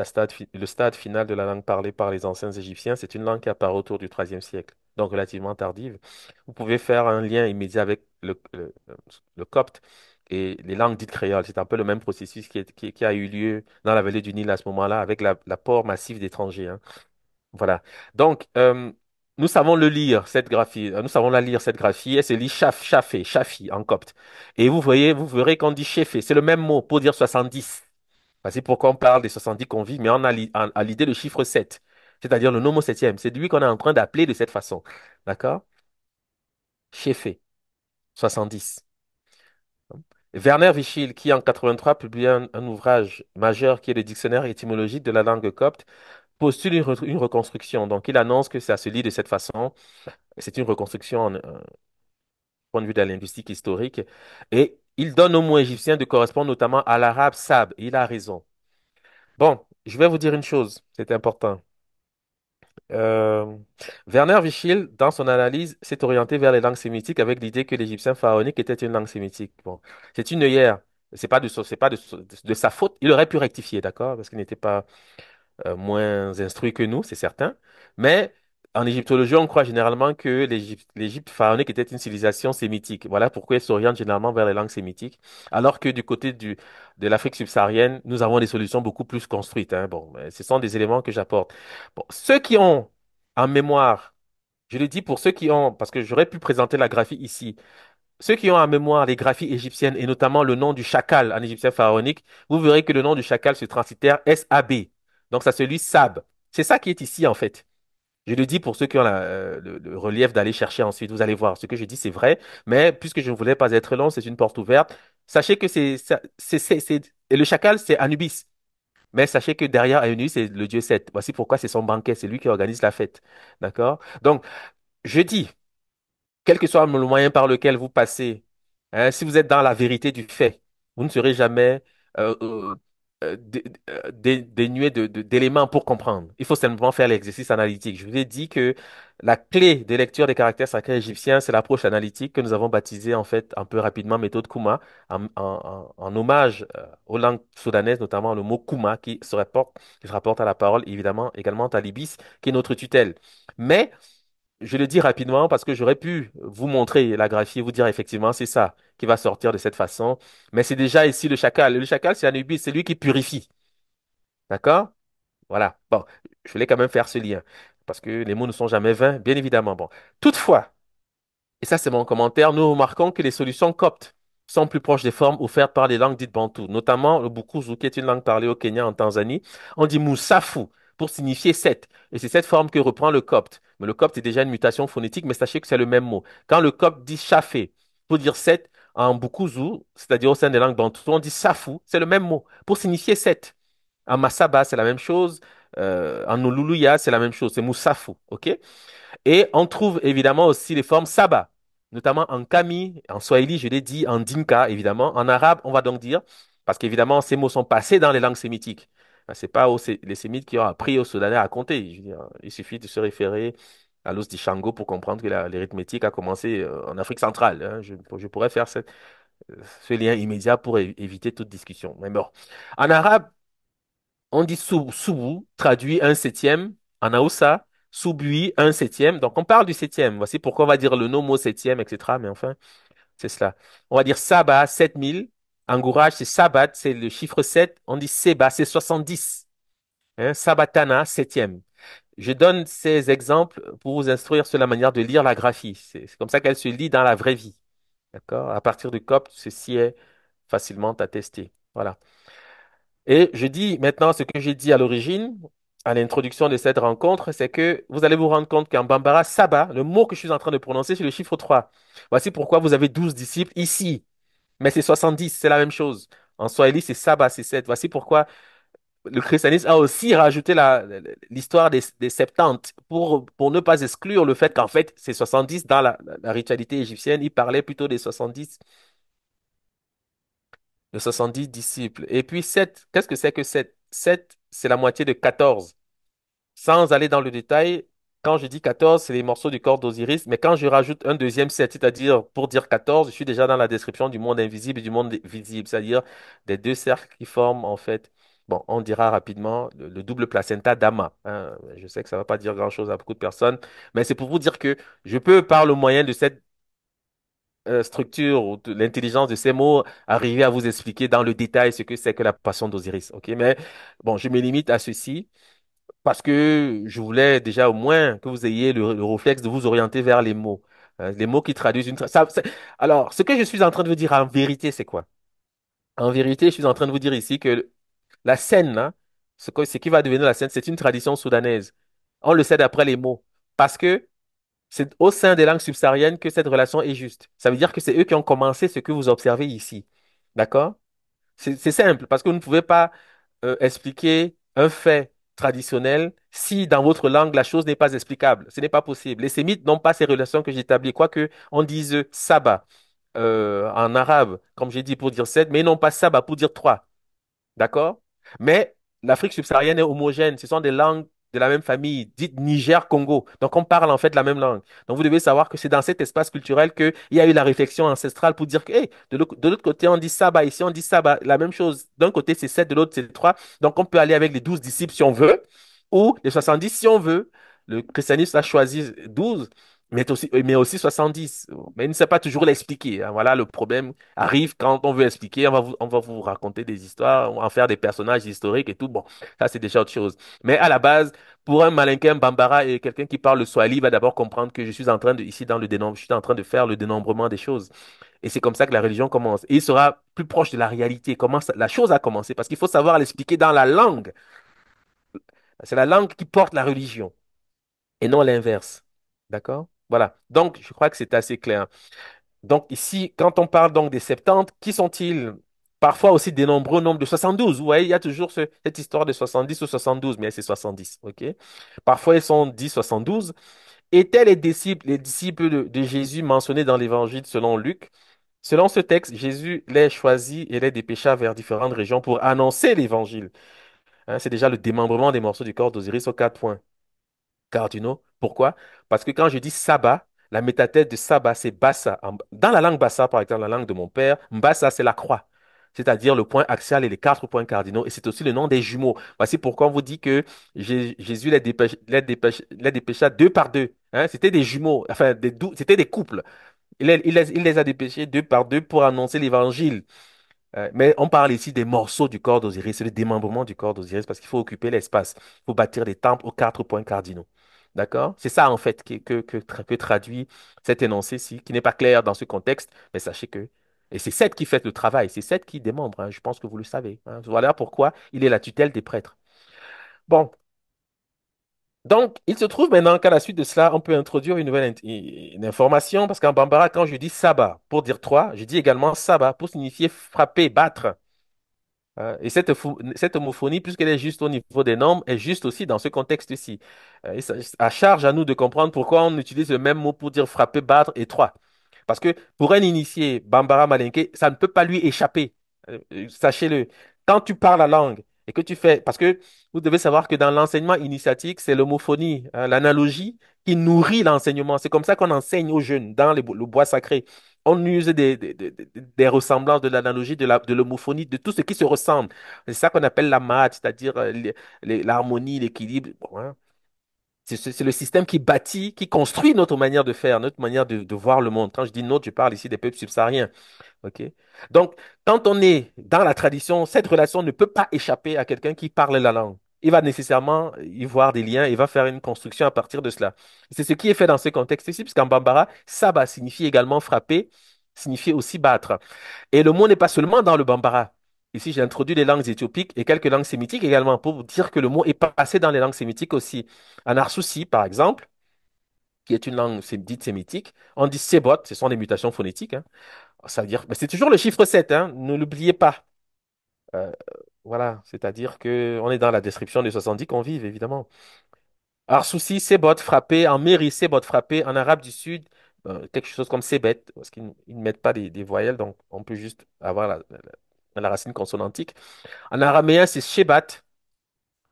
le stade final de la langue parlée par les anciens Égyptiens. C'est une langue qui apparaît autour du IIIe siècle, donc relativement tardive. Vous pouvez faire un lien immédiat avec le, copte et les langues dites créoles. C'est un peu le même processus qui, a eu lieu dans la vallée du Nil à ce moment-là, avec l'apport massif d'étrangers. Hein. Voilà. Donc, euh, nous savons le lire, cette graphie. Euh, nous savons la lire, cette graphie. Elle se lit chaf, chafé, chafi en copte. Et vous voyez, vous verrez qu'on dit chefé. C'est le même mot pour dire 70. Bah, c'est pourquoi on parle des 70 qu'on vit, mais on a, l'idée le chiffre 7, c'est-à-dire le nom au septième. C'est lui qu'on est en train d'appeler de cette façon. D'accord Chefé, 70. Werner Vichil, qui en 83 publie un, ouvrage majeur qui est le dictionnaire étymologique de la langue copte, postule une, reconstruction. Donc, il annonce que ça se lit de cette façon. C'est une reconstruction en, euh, point de vue de la linguistique historique. Et il donne au mot égyptien de correspondre notamment à l'arabe sab. il a raison. Bon, je vais vous dire une chose, c'est important. Euh, Werner Vichil, dans son analyse, s'est orienté vers les langues sémitiques avec l'idée que l'égyptien pharaonique était une langue sémitique. Bon, c'est une œillère. C'est pas c'est pas de sa faute. Il aurait pu rectifier, d'accord, parce qu'il n'était pas euh, moins instruits que nous, c'est certain. Mais en égyptologie, on croit généralement que l'Égypte, pharaonique était une civilisation sémitique. Voilà pourquoi elle s'oriente généralement vers les langues sémitiques. Alors que du côté du, de l'Afrique subsaharienne, nous avons des solutions beaucoup plus construites. Hein. Bon, ce sont des éléments que j'apporte. Bon, ceux qui ont en mémoire, je le dis pour ceux qui ont, parce que j'aurais pu présenter la graphie ici, ceux qui ont en mémoire les graphies égyptiennes et notamment le nom du chacal en égyptien pharaonique, vous verrez que le nom du chacal se transitère S.A.B., donc, ça se lit Sab. C'est ça qui est ici, en fait. Je le dis pour ceux qui ont euh, le, relief d'aller chercher ensuite. Vous allez voir. Ce que je dis, c'est vrai. Mais puisque je ne voulais pas être long, c'est une porte ouverte. Sachez que c'est, Et le chacal, c'est Anubis. Mais sachez que derrière Anubis, c'est le dieu Seth. Voici pourquoi c'est son banquet. C'est lui qui organise la fête. D'accord? Donc, je dis, quel que soit le moyen par lequel vous passez, hein, si vous êtes dans la vérité du fait, vous ne serez jamais euh, euh, euh, des euh, dénué d'éléments pour comprendre. Il faut simplement faire l'exercice analytique. Je vous ai dit que la clé des lectures des caractères sacrés égyptiens, c'est l'approche analytique que nous avons baptisée en fait un peu rapidement méthode Kuma, en, hommage euh, aux langues soudanaises, notamment le mot Kuma qui se rapporte, qui se rapporte à la parole, évidemment également à l'ibis, qui est notre tutelle. Mais je le dis rapidement parce que j'aurais pu vous montrer la graphie et vous dire effectivement c'est ça qui va sortir de cette façon. Mais c'est déjà ici le chacal. Le chacal, c'est Anubis, c'est lui qui purifie. D'accord? Voilà. Bon, je voulais quand même faire ce lien parce que les mots ne sont jamais vains, bien évidemment. Bon. Toutefois, et ça c'est mon commentaire, nous remarquons que les solutions coptes sont plus proches des formes offertes par les langues dites bantoues, notamment le Bukusu, qui est une langue parlée au Kenya en Tanzanie. On dit Musafu pour signifier sept. Et c'est cette forme que reprend le copte. Mais le copte est déjà une mutation phonétique, mais sachez que c'est le même mot. Quand le copte dit chafé pour dire sept, en Bukuzu, c'est-à-dire au sein des langues bantoues, on dit safou, c'est le même mot, pour signifier sept. En Masaba, c'est la même chose. Euh, en Oluluya, c'est la même chose, c'est Moussafou, ok Et on trouve évidemment aussi les formes Saba, notamment en Kami, en Swahili, je l'ai dit, en Dinka, évidemment. En arabe, on va donc dire, parce qu'évidemment, ces mots sont passés dans les langues sémitiques c'est pas les Sémites qui ont appris aux Soudanais à compter. il suffit de se référer à l'os du Shango pour comprendre que l'arithmétique a commencé euh, en Afrique centrale. Hein. Je, pourrais faire euh, ce lien immédiat pour éviter toute discussion. Mais bon. En arabe, on dit sou, soubou, traduit un septième. En aoussa, soubui, un septième. Donc on parle du septième. Voici pourquoi on va dire le nom mot septième, etc. Mais enfin, c'est cela. On va dire saba, 7000. Angourage, c'est Sabbat, c'est le chiffre 7. On dit Seba, c'est 70. Hein, Sabatana, septième. Je donne ces exemples pour vous instruire sur la manière de lire la graphie. C'est comme ça qu'elle se lit dans la vraie vie. D'accord À partir du COP, ceci est facilement attesté. Voilà. Et je dis maintenant ce que j'ai dit à l'origine, à l'introduction de cette rencontre, c'est que vous allez vous rendre compte qu'en Bambara, Saba, le mot que je suis en train de prononcer, c'est le chiffre 3. Voici pourquoi vous avez 12 disciples ici. Mais c'est 70, c'est la même chose. En Swahili, c'est Saba, c'est 7. Voici pourquoi le christianisme a aussi rajouté l'histoire des, 70 pour, pour ne pas exclure le fait qu'en fait, c'est 70 dans la, ritualité égyptienne. Il parlait plutôt des 70, de 70 disciples. Et puis 7, qu'est-ce que c'est que 7? 7, c'est la moitié de 14. Sans aller dans le détail, quand je dis 14, c'est les morceaux du corps d'Osiris, mais quand je rajoute un deuxième set, c'est-à-dire pour dire 14, je suis déjà dans la description du monde invisible et du monde visible, c'est-à-dire des deux cercles qui forment en fait, bon, on dira rapidement, le, double placenta d'Ama. Hein. Je sais que ça ne va pas dire grand-chose à beaucoup de personnes, mais c'est pour vous dire que je peux, par le moyen de cette euh, structure ou de l'intelligence de ces mots, arriver à vous expliquer dans le détail ce que c'est que la passion d'Osiris. ok mais bon, je me limite à ceci parce que je voulais déjà au moins que vous ayez le, réflexe de vous orienter vers les mots, euh, les mots qui traduisent une. Alors, ce que je suis en train de vous dire en vérité, c'est quoi? En vérité, je suis en train de vous dire ici que la scène, ce, qui va devenir la scène, c'est une tradition soudanaise. On le sait d'après les mots, parce que c'est au sein des langues subsahariennes que cette relation est juste. Ça veut dire que c'est eux qui ont commencé ce que vous observez ici, d'accord? C'est simple, parce que vous ne pouvez pas euh, expliquer un fait traditionnel. si dans votre langue la chose n'est pas explicable. Ce n'est pas possible. Les sémites n'ont pas ces relations que j'établis, quoique on dise saba euh, » en arabe, comme j'ai dit, pour dire sept, mais ils n'ont pas saba » pour dire trois. D'accord Mais l'Afrique subsaharienne est homogène. Ce sont des langues de la même famille, dites Niger-Congo. Donc on parle en fait la même langue. Donc vous devez savoir que c'est dans cet espace culturel qu'il y a eu la réflexion ancestrale pour dire que hey, de l'autre côté on dit Saba, ici on dit Saba, la même chose. D'un côté c'est 7, de l'autre c'est 3. Donc on peut aller avec les 12 disciples si on veut, ou les 70 si on veut. Le christianisme a choisi 12 mais aussi, mais aussi 70. Mais il ne sait pas toujours l'expliquer. Hein. Voilà, le problème arrive quand on veut expliquer, on va vous, on va vous raconter des histoires, on va en faire des personnages historiques et tout. Bon, ça c'est déjà autre chose. Mais à la base, pour un malinquin Bambara et quelqu'un qui parle le Swahili va d'abord comprendre que je suis en train de, ici dans le dénombre, je suis en train de faire le dénombrement des choses. Et c'est comme ça que la religion commence. Et il sera plus proche de la réalité, comment la chose a commencé, parce qu'il faut savoir l'expliquer dans la langue. C'est la langue qui porte la religion et non l'inverse. D'accord? Voilà. Donc, je crois que c'est assez clair. Donc, ici, quand on parle donc des 70, qui sont-ils? Parfois aussi des nombreux nombres de 72. Vous voyez, il y a toujours cette histoire de 70 ou 72, mais c'est 70. OK? Parfois, ils sont 10, 72. Étaient les disciples, les disciples de, Jésus mentionnés dans l'évangile selon Luc. Selon ce texte, Jésus les choisit et les dépêcha vers différentes régions pour annoncer l'évangile. Hein, c'est déjà le démembrement des morceaux du corps d'Osiris aux quatre points cardinaux. Pourquoi? Parce que quand je dis sabbat, la métathèse de Saba, c'est bassa. Dans la langue bassa, par exemple, la langue de mon père, mbassa, c'est la croix. C'est-à-dire le point axial et les quatre points cardinaux. Et c'est aussi le nom des jumeaux. Voici pourquoi on vous dit que Jésus les, dépêcha deux par deux. Hein. C'était des jumeaux, enfin, c'était des couples. Il les, il les a dépêchés deux par deux pour annoncer l'évangile euh, mais on parle ici des morceaux du corps d'Osiris, c'est le démembrement du corps d'Osiris parce qu'il faut occuper l'espace, il faut bâtir des temples aux quatre points cardinaux. D'accord C'est ça, en fait, que, traduit cet énoncé-ci, qui n'est pas clair dans ce contexte, mais sachez que. Et c'est cette qui fait le travail, c'est Seth qui démembre, hein, je pense que vous le savez. Hein. Voilà pourquoi il est la tutelle des prêtres. Bon, donc, il se trouve maintenant qu'à la suite de cela, on peut introduire une nouvelle information, parce qu'en Bambara, quand je dis saba pour dire trois, je dis également saba pour signifier frapper, battre. Euh, et cette, cette homophonie, puisqu'elle est juste au niveau des normes, est juste aussi dans ce contexte-ci. Euh, et ça, à charge à nous de comprendre pourquoi on utilise le même mot pour dire frapper, battre et trois. Parce que pour un initié, Bambara Malenke, ça ne peut pas lui échapper. Euh, sachez-le. Quand tu parles la langue et que tu fais, parce que vous devez savoir que dans l'enseignement initiatique, c'est l'homophonie, hein, l'analogie qui nourrit l'enseignement. C'est comme ça qu'on enseigne aux jeunes dans le bois sacré on use des, ressemblances, de l'analogie, de l'homophonie, de tout ce qui se ressemble. C'est ça qu'on appelle la math, c'est-à-dire euh, l'harmonie, l'équilibre. Hein. C'est le système qui bâtit, qui construit notre manière de faire, notre manière de, voir le monde. Quand je dis notre, je parle ici des peuples subsahariens. Donc, quand on est dans la tradition, cette relation ne peut pas échapper à quelqu'un qui parle la langue il va nécessairement y voir des liens, il va faire une construction à partir de cela. C'est ce qui est fait dans ce contexte ici, puisqu'en Bambara, Saba signifie également frapper, signifie aussi battre. Et le mot n'est pas seulement dans le Bambara. Ici, j'ai introduit les langues éthiopiques et quelques langues sémitiques également pour dire que le mot est passé dans les langues sémitiques aussi. En Arsouci, par exemple, qui est une langue dite sémitique, on dit Sebot, ce sont des mutations phonétiques. Hein. Ben, c'est toujours le chiffre 7, hein, ne l'oubliez pas. Euh, voilà, c'est-à-dire que on est dans la description des 70 convives, évidemment. Arsouci, Sebot frappé, en c'est Sebot frappé, en arabe du Sud, euh, quelque chose comme Sebet, parce qu'ils ne mettent pas des, voyelles, donc on peut juste avoir la, racine consonantique. En araméen, c'est Shebat,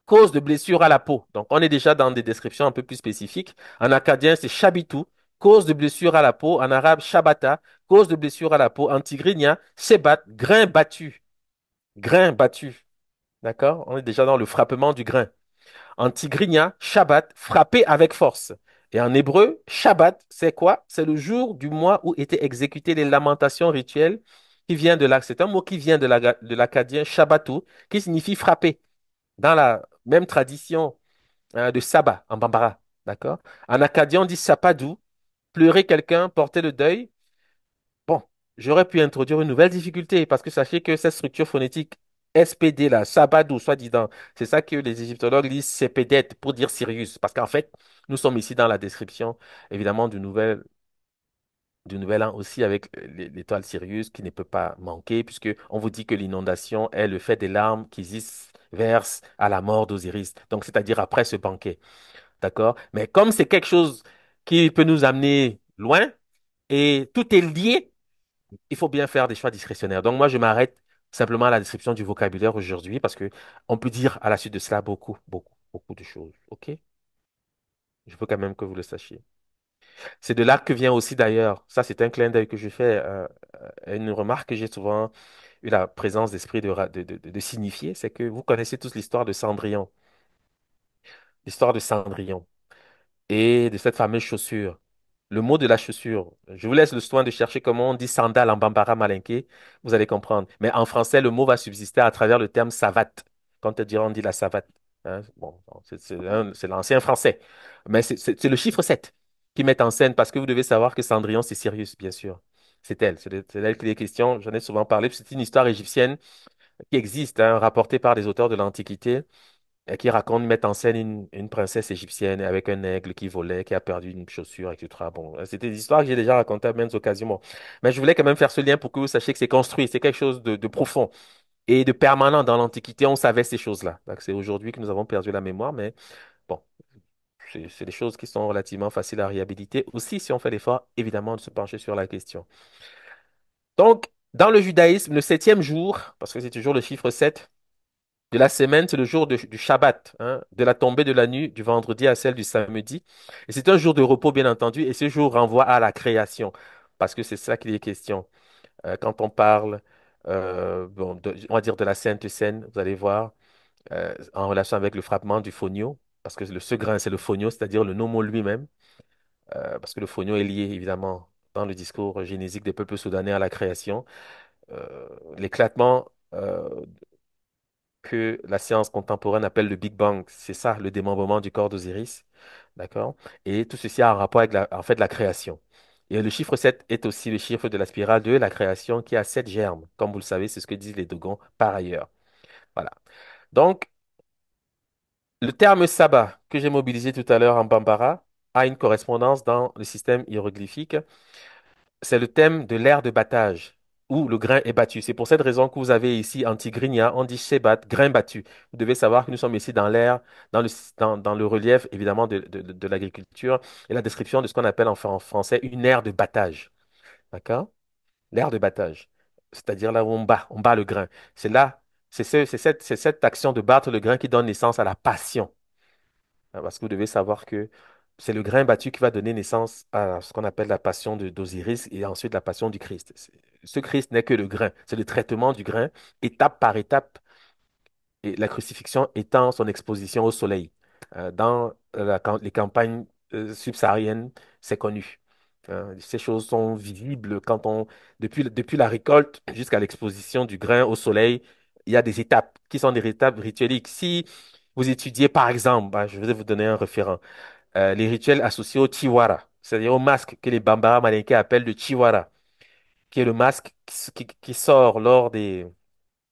cause de blessure à la peau. Donc on est déjà dans des descriptions un peu plus spécifiques. En acadien, c'est Shabitou, cause de blessure à la peau. En arabe, Shabata, cause de blessure à la peau. En tigrinya, Shebat, grain battu. Grain battu. D'accord On est déjà dans le frappement du grain. En tigrinya, Shabbat, frapper avec force. Et en hébreu, Shabbat, c'est quoi C'est le jour du mois où étaient exécutées les lamentations rituelles qui vient de là. C'est un mot qui vient de l'acadien la, qui signifie frapper. Dans la même tradition hein, de Saba, en Bambara. D'accord En acadien, on dit Sapadou, pleurer quelqu'un, porter le deuil. Bon, j'aurais pu introduire une nouvelle difficulté parce que sachez que cette structure phonétique SPD, là, Sabadou, soi-disant. C'est ça que les égyptologues lisent Sepedet pour dire Sirius. Parce qu'en fait, nous sommes ici dans la description, évidemment, du nouvel, du nouvel an aussi avec euh, l'étoile Sirius qui ne peut pas manquer, puisqu'on vous dit que l'inondation est le fait des larmes qu'Isis verse à la mort d'Osiris. Donc, c'est-à-dire après ce banquet. D'accord? Mais comme c'est quelque chose qui peut nous amener loin et tout est lié, il faut bien faire des choix discrétionnaires. Donc, moi, je m'arrête simplement la description du vocabulaire aujourd'hui parce qu'on peut dire à la suite de cela beaucoup, beaucoup, beaucoup de choses. OK? Je veux quand même que vous le sachiez. C'est de là que vient aussi d'ailleurs, ça c'est un clin d'œil que je fais, euh, euh, une remarque que j'ai souvent eu la présence d'esprit de, de, de signifier, c'est que vous connaissez tous l'histoire de Cendrillon. L'histoire de Cendrillon et de cette fameuse chaussure le mot de la chaussure. Je vous laisse le soin de chercher comment on dit sandal en bambara malinqué, Vous allez comprendre. Mais en français, le mot va subsister à travers le terme savate. Quand on dit, on dit la savate. Hein, c'est l'ancien français. Mais c'est le chiffre 7 qui met en scène parce que vous devez savoir que Cendrillon, c'est Sirius, bien sûr. C'est elle. C'est elle qui est question. J'en ai souvent parlé. C'est une histoire égyptienne qui existe, hein, rapportée par les auteurs de l'Antiquité. Euh, qui raconte, mettre en scène une, une, princesse égyptienne avec un aigle qui volait, qui a perdu une chaussure, etc. Bon, euh, c'était des histoires que j'ai déjà racontées à maintes occasions. Mais je voulais quand même faire ce lien pour que vous sachiez que c'est construit, c'est quelque chose de, de profond et de permanent. Dans l'Antiquité, on savait ces choses-là. Donc, c'est aujourd'hui que nous avons perdu la mémoire, mais bon, c'est c'est des choses qui sont relativement faciles à réhabiliter aussi si on fait l'effort, évidemment, de se pencher sur la question. Donc, dans le judaïsme, le septième jour, parce que c'est toujours le chiffre 7, de la semaine, c'est le jour du Shabbat, hein, de la tombée de la nuit du vendredi à celle du samedi. Et c'est un jour de repos, bien entendu, et ce jour renvoie à la création, parce que c'est ça qui est question. Euh, quand on parle, euh, de, on va dire de la Sainte Seine, vous allez voir, euh, en relation avec le frappement du fonio, parce que le, ce grain, c'est le fonio, c'est-à-dire le nomo lui-même, parce que le fonio est lié, évidemment, dans le discours génésique des peuples soudanais à la création. L'éclatement que la science contemporaine appelle le Big Bang. C'est ça, le démembrement du corps d'Osiris. D'accord? Et tout ceci a un rapport avec la, en fait, la création. Et le chiffre 7 est aussi le chiffre de la spirale de la création qui a sept germes. Comme vous le savez, c'est ce que disent les Dogons par ailleurs. Voilà. Donc, le terme Saba que j'ai mobilisé tout à l'heure en Bambara a une correspondance dans le système hiéroglyphique. C'est le thème de l'ère de battage où le grain est battu. C'est pour cette raison que vous avez ici antigrigna, on dit shebat, grain battu. Vous devez savoir que nous sommes ici dans l'air, dans le, dans, le relief évidemment de, l'agriculture et la description de ce qu'on appelle en, en français une aire de battage. D'accord L'aire de battage, c'est-à-dire là où on bat, on bat le grain. C'est là, c'est cette, cette action de battre le grain qui donne naissance à la passion. Ah, parce que vous devez savoir que c'est le grain battu qui va donner naissance à ce qu'on appelle la passion d'Osiris et ensuite la passion du Christ ce Christ n'est que le grain, c'est le traitement du grain, étape par étape, et la crucifixion étant son exposition au soleil. Euh, dans les campagnes euh, subsahariennes, c'est connu. Euh, ces choses sont visibles quand on, depuis, depuis la récolte jusqu'à l'exposition du grain au soleil, il y a des étapes qui sont des étapes rituelles. Si vous étudiez, par exemple, bah, je vais vous donner un référent, les rituels associés au chiwara, c'est-à-dire au masque que les Bambara Malinké appellent le chiwara qui est le masque qui, sort lors des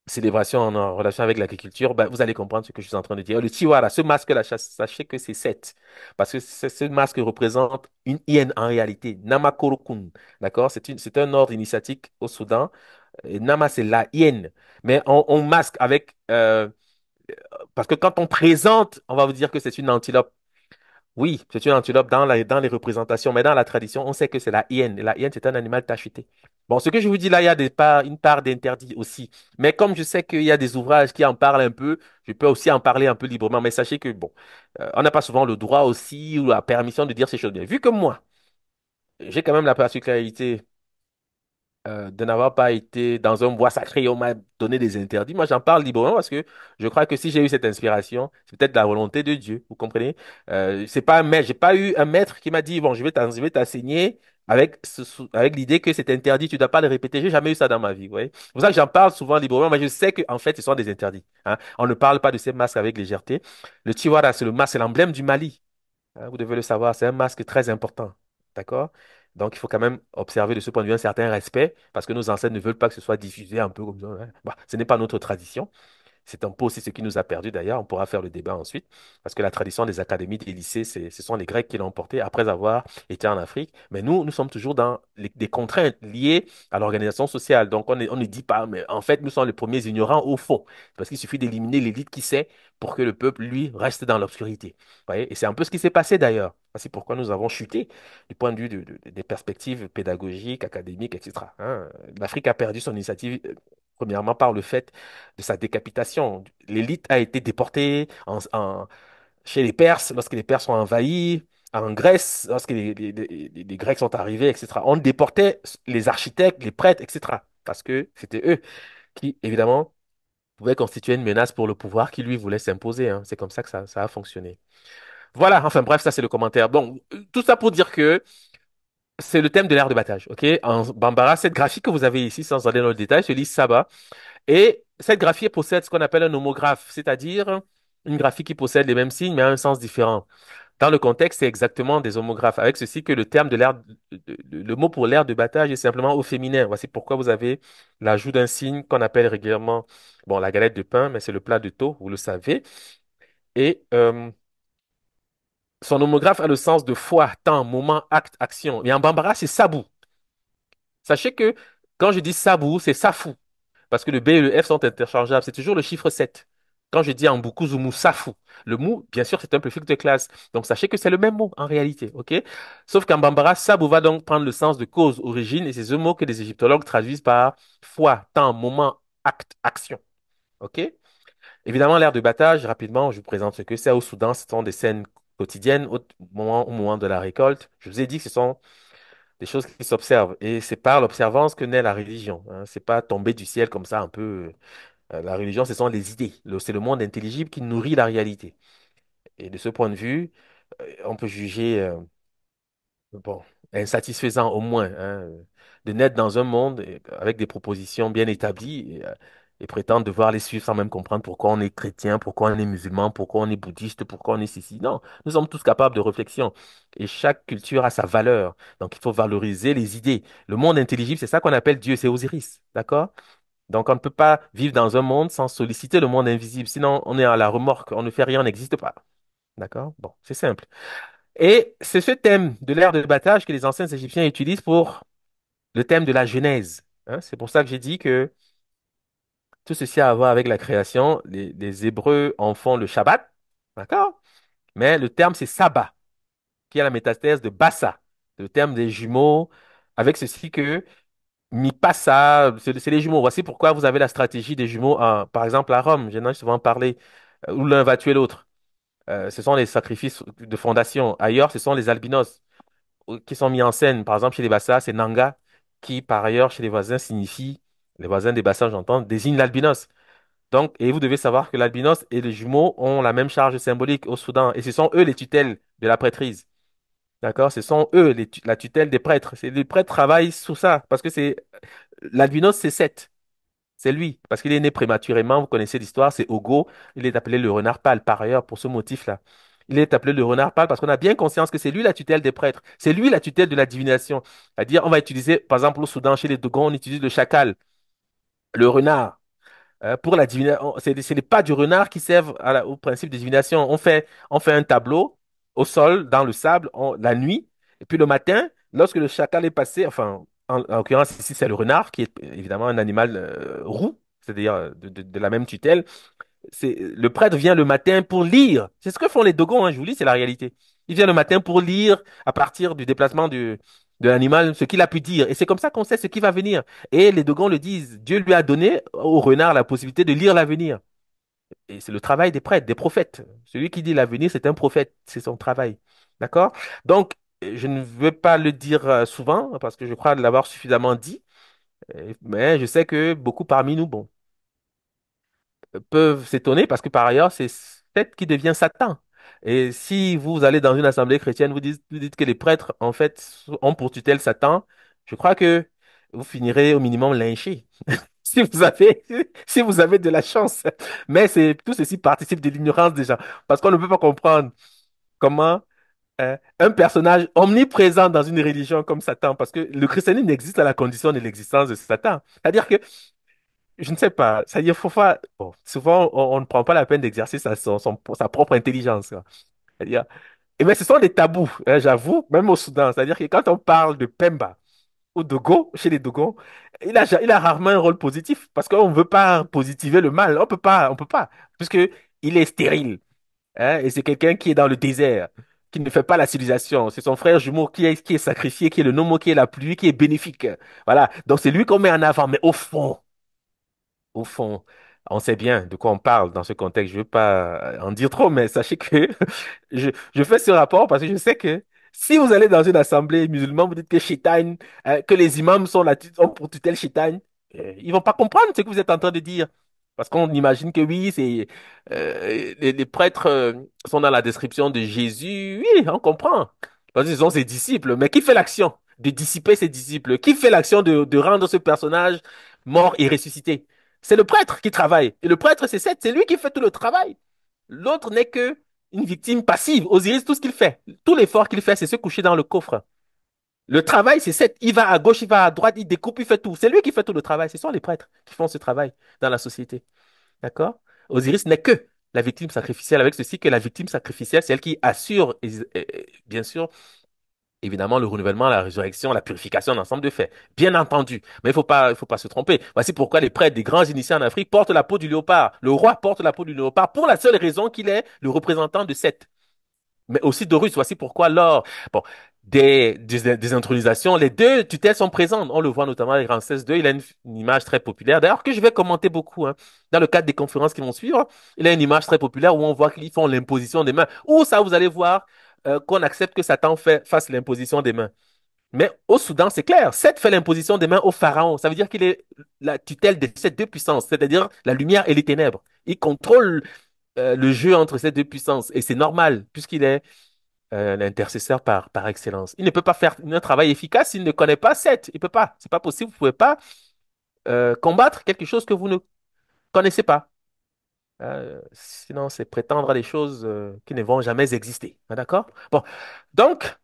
célébrations en, relation avec l'agriculture, ben, vous allez comprendre ce que je suis en train de dire. Le tiwara, ce masque-là, sachez que c'est sept, parce que ce masque représente une hyène en réalité, Nama Korokun, d'accord? C'est un ordre initiatique au Soudan. Nama, c'est la hyène, mais on, masque avec... Euh, parce que quand on présente, on va vous dire que c'est une antilope. Oui, c'est une antilope dans, dans les représentations, mais dans la tradition, on sait que c'est la hyène. La hyène, c'est un animal tacheté. Bon, ce que je vous dis là, il y a des une part d'interdit aussi. Mais comme je sais qu'il y a des ouvrages qui en parlent un peu, je peux aussi en parler un peu librement. Mais sachez que, bon, euh, on n'a pas souvent le droit aussi ou la permission de dire ces choses. là vu que moi, j'ai quand même la particularité. Euh, de n'avoir pas été dans un bois sacré, on m'a donné des interdits. Moi, j'en parle librement parce que je crois que si j'ai eu cette inspiration, c'est peut-être la volonté de Dieu, vous comprenez? Euh, c'est pas un j'ai pas eu un maître qui m'a dit, bon, je vais t'enseigner avec, ce, avec l'idée que c'est interdit, tu dois pas le répéter. J'ai jamais eu ça dans ma vie, vous voyez? C'est pour ça que j'en parle souvent librement, mais je sais qu'en fait, ce sont des interdits. Hein. On ne parle pas de ces masques avec légèreté. Le tiwara, c'est le masque, c'est l'emblème du Mali. Hein, vous devez le savoir, c'est un masque très important. D'accord? Donc, il faut quand même observer de ce point de vue un certain respect, parce que nos ancêtres ne veulent pas que ce soit diffusé un peu comme ça. Hein. Bah, ce n'est pas notre tradition. C'est un peu aussi ce qui nous a perdu d'ailleurs. On pourra faire le débat ensuite, parce que la tradition des académies, des lycées, ce sont les Grecs qui l'ont emporté après avoir été en Afrique. Mais nous, nous sommes toujours dans des contraintes liées à l'organisation sociale. Donc, on, on ne dit pas, mais en fait, nous sommes les premiers ignorants au fond, parce qu'il suffit d'éliminer l'élite qui sait pour que le peuple, lui, reste dans l'obscurité. Et c'est un peu ce qui s'est passé d'ailleurs. C'est pourquoi nous avons chuté du point de vue des perspectives pédagogiques, académiques, etc. Hein. L'Afrique a perdu son initiative, euh, premièrement par le fait de sa décapitation. L'élite a été déportée chez les Perses lorsque les Perses ont envahi, en Grèce lorsque les, Grecs sont arrivés, etc. On déportait les architectes, les prêtres, etc. Parce que c'était eux qui, évidemment, pouvaient constituer une menace pour le pouvoir qui, lui, voulait s'imposer. Hein. C'est comme ça que ça a fonctionné. Voilà, enfin bref, ça c'est le commentaire. Bon, tout ça pour dire que c'est le thème de l'air de battage, ok? En Bambara, cette graphie que vous avez ici, sans aller dans le détail, se lit Saba. Et cette graphie possède ce qu'on appelle un homographe, c'est-à-dire une graphie qui possède les mêmes signes, mais à un sens différent. Dans le contexte, c'est exactement des homographes. Avec ceci que le terme de l'air, le mot pour l'air de battage est simplement au féminin. Voici pourquoi vous avez l'ajout d'un signe qu'on appelle régulièrement, bon, la galette de pain, mais c'est le plat de taux, vous le savez. Et euh, son homographe a le sens de foi, temps, moment, acte, action. Et en bambara, c'est sabou. Sachez que quand je dis sabou, c'est safou. Parce que le B et le F sont interchangeables. C'est toujours le chiffre 7. Quand je dis en bukuzumu safou ». le mou, bien sûr, c'est un préfixe de classe. Donc, sachez que c'est le même mot en réalité, ok? Sauf qu'en bambara, sabou va donc prendre le sens de cause, origine, et c'est ce mot que les égyptologues traduisent par foi, temps, moment, acte, action. Ok? Évidemment, l'ère de battage, rapidement, je vous présente ce que c'est au Soudan. Ce sont des scènes quotidienne au moment, au moment de la récolte. Je vous ai dit que ce sont des choses qui s'observent. Et c'est par l'observance que naît la religion. Hein. C'est pas tomber du ciel comme ça un peu. Euh, la religion, ce sont les idées. C'est le monde intelligible qui nourrit la réalité. Et de ce point de vue, euh, on peut juger, euh, bon, insatisfaisant au moins, hein, de naître dans un monde avec des propositions bien établies. Et, et prétendent devoir les suivre sans même comprendre pourquoi on est chrétien, pourquoi on est musulman, pourquoi on est bouddhiste, pourquoi on est ceci. Non, nous sommes tous capables de réflexion et chaque culture a sa valeur. Donc il faut valoriser les idées. Le monde intelligible, c'est ça qu'on appelle Dieu, c'est Osiris, d'accord? Donc on ne peut pas vivre dans un monde sans solliciter le monde invisible, sinon on est à la remorque, on ne fait rien, on n'existe pas. D'accord? Bon, c'est simple. Et c'est ce thème de l'ère de battage que les anciens Égyptiens utilisent pour le thème de la Genèse. Hein. C'est pour ça que j'ai dit que tout ceci a à voir avec la création. Les, Hébreux en font le Shabbat, d'accord? Mais le terme, c'est Saba, qui est la métathèse de Bassa, le terme des jumeaux, avec ceci que Mipassa, c'est c'est les jumeaux. Voici pourquoi vous avez la stratégie des jumeaux, par exemple à Rome, j'ai souvent parlé, euh, où l'un va tuer l'autre. Euh, ce sont les sacrifices de fondation. Ailleurs, ce sont les albinos euh, qui sont mis en scène. Par exemple, chez les Bassa, c'est Nanga, qui par ailleurs, chez les voisins, signifie les voisins des bassins, j'entends, désignent l'albinos. Donc, et vous devez savoir que l'albinos et les jumeaux ont la même charge symbolique au Soudan, et ce sont eux les tutelles de la prêtrise. D'accord? Ce sont eux la tutelle des prêtres. C'est les prêtres travaillent sous ça, parce que c'est l'albinos, c'est sept, C'est lui, parce qu'il est né prématurément, vous connaissez l'histoire, c'est Ogo, il est appelé le renard pâle par ailleurs pour ce motif-là. Il est appelé le renard pâle parce qu'on a bien conscience que c'est lui la tutelle des prêtres, c'est lui la tutelle de la divination. C'est-à-dire, on va utiliser, par exemple, au Soudan, chez les Dogon, on utilise le chacal. Le renard. Euh, pour la divination, c'est n'est pas du renard qui servent au principe de divination. On fait, on fait un tableau au sol, dans le sable, la nuit, et puis le matin, lorsque le chacal est passé, enfin, en, l'occurrence ici c'est le renard qui est évidemment un animal euh, roux, c'est-à-dire euh, de, la même tutelle. C'est le prêtre vient le matin pour lire. C'est ce que font les dogons, hein, je vous dis, c'est la réalité. Il vient le matin pour lire à partir du déplacement du de l'animal, ce qu'il a pu dire. Et c'est comme ça qu'on sait ce qui va venir. Et les Dogons le disent, Dieu lui a donné au renard la possibilité de lire l'avenir. Et c'est le travail des prêtres, des prophètes. Celui qui dit l'avenir, c'est un prophète, c'est son travail. D'accord Donc, je ne veux pas le dire euh, souvent, parce que je crois l'avoir suffisamment dit, euh, mais je sais que beaucoup parmi nous, bon, peuvent s'étonner, parce que par ailleurs, c'est Seth qui devient Satan. Et si vous allez dans une assemblée chrétienne, vous dites, vous dites que les prêtres, en fait, ont pour tutelle Satan, je crois que vous finirez au minimum lynché. si vous avez, si vous avez de la chance. Mais c'est, tout ceci participe de l'ignorance des gens. Parce qu'on ne peut pas comprendre comment euh, un personnage omniprésent dans une religion comme Satan, parce que le christianisme n'existe à la condition de l'existence de Satan. C'est-à-dire que je ne sais pas. C'est-à-dire, faut pas... souvent, on, ne prend pas la peine d'exercer sa, sa propre intelligence. quoi. cest à eh bien, ce sont des tabous, hein, j'avoue, même au Soudan. C'est-à-dire que quand on parle de Pemba ou de Go, chez les Dogons, il a, il a rarement un rôle positif parce qu'on ne veut pas positiver le mal. On peut pas, on peut pas, puisque il est stérile. hein, et c'est quelqu'un qui est dans le désert, qui ne fait pas la civilisation. C'est son frère jumeau qui est, qui est sacrifié, qui est le Nomo, qui est la pluie, qui est bénéfique. Voilà. Donc c'est lui qu'on met en avant, mais au fond. Au fond, on sait bien de quoi on parle dans ce contexte. Je ne veux pas euh, en dire trop, mais sachez que je, fais ce rapport parce que je sais que si vous allez dans une assemblée musulmane, vous dites que Shaitan, euh, que les imams sont là, pour tutelle Shaitan, euh, ils vont pas comprendre ce que vous êtes en train de dire. Parce qu'on imagine que oui, c'est les, prêtres sont dans la description de Jésus. Oui, on comprend. Parce qu'ils ont ses disciples. Mais qui fait l'action de dissiper ses disciples? Qui fait l'action de, de rendre ce personnage mort et ressuscité? C'est le prêtre qui travaille. Et le prêtre, c'est Seth, c'est lui qui fait tout le travail. L'autre n'est que une victime passive. Osiris, tout ce qu'il fait, tout l'effort qu'il fait, c'est se coucher dans le coffre. Le travail, c'est Seth. Il va à gauche, il va à droite, il découpe, il fait tout. C'est lui qui fait tout le travail. Ce sont les prêtres qui font ce travail dans la société. D'accord Osiris n'est que la victime sacrificielle, avec ceci que la victime sacrificielle, c'est elle qui assure, euh, euh, bien sûr, évidemment le renouvellement, la résurrection, la purification, l'ensemble de faits. Bien entendu. Mais il faut pas, il faut pas se tromper. Voici pourquoi les prêtres des grands initiés en Afrique portent la peau du léopard. Le roi porte la peau du léopard pour la seule raison qu'il est le représentant de Seth. Mais aussi Dorus. Voici pourquoi lors Bon. Des, des, intronisations, les deux tutelles sont présentes. On le voit notamment avec Ramsès II. Il a une, image très populaire. D'ailleurs, que je vais commenter beaucoup, hein. Dans le cadre des conférences qui vont suivre, il a une image très populaire où on voit qu'ils font l'imposition des mains. Où ça, vous allez voir euh, qu'on accepte que Satan fait, fasse l'imposition des mains. Mais au Soudan, c'est clair, Seth fait l'imposition des mains au Pharaon. Ça veut dire qu'il est la tutelle de ces deux puissances, c'est-à-dire la lumière et les ténèbres. Il contrôle euh, le jeu entre ces deux puissances. Et c'est normal, puisqu'il est euh, l'intercesseur par, par excellence. Il ne peut pas faire un travail efficace s'il ne connaît pas Seth. Il peut pas. C'est pas possible. Vous pouvez pas combattre quelque chose que vous ne connaissez pas. Euh, sinon, c'est prétendre à des choses euh, qui ne vont jamais exister. Ah, d'accord? Bon. Donc,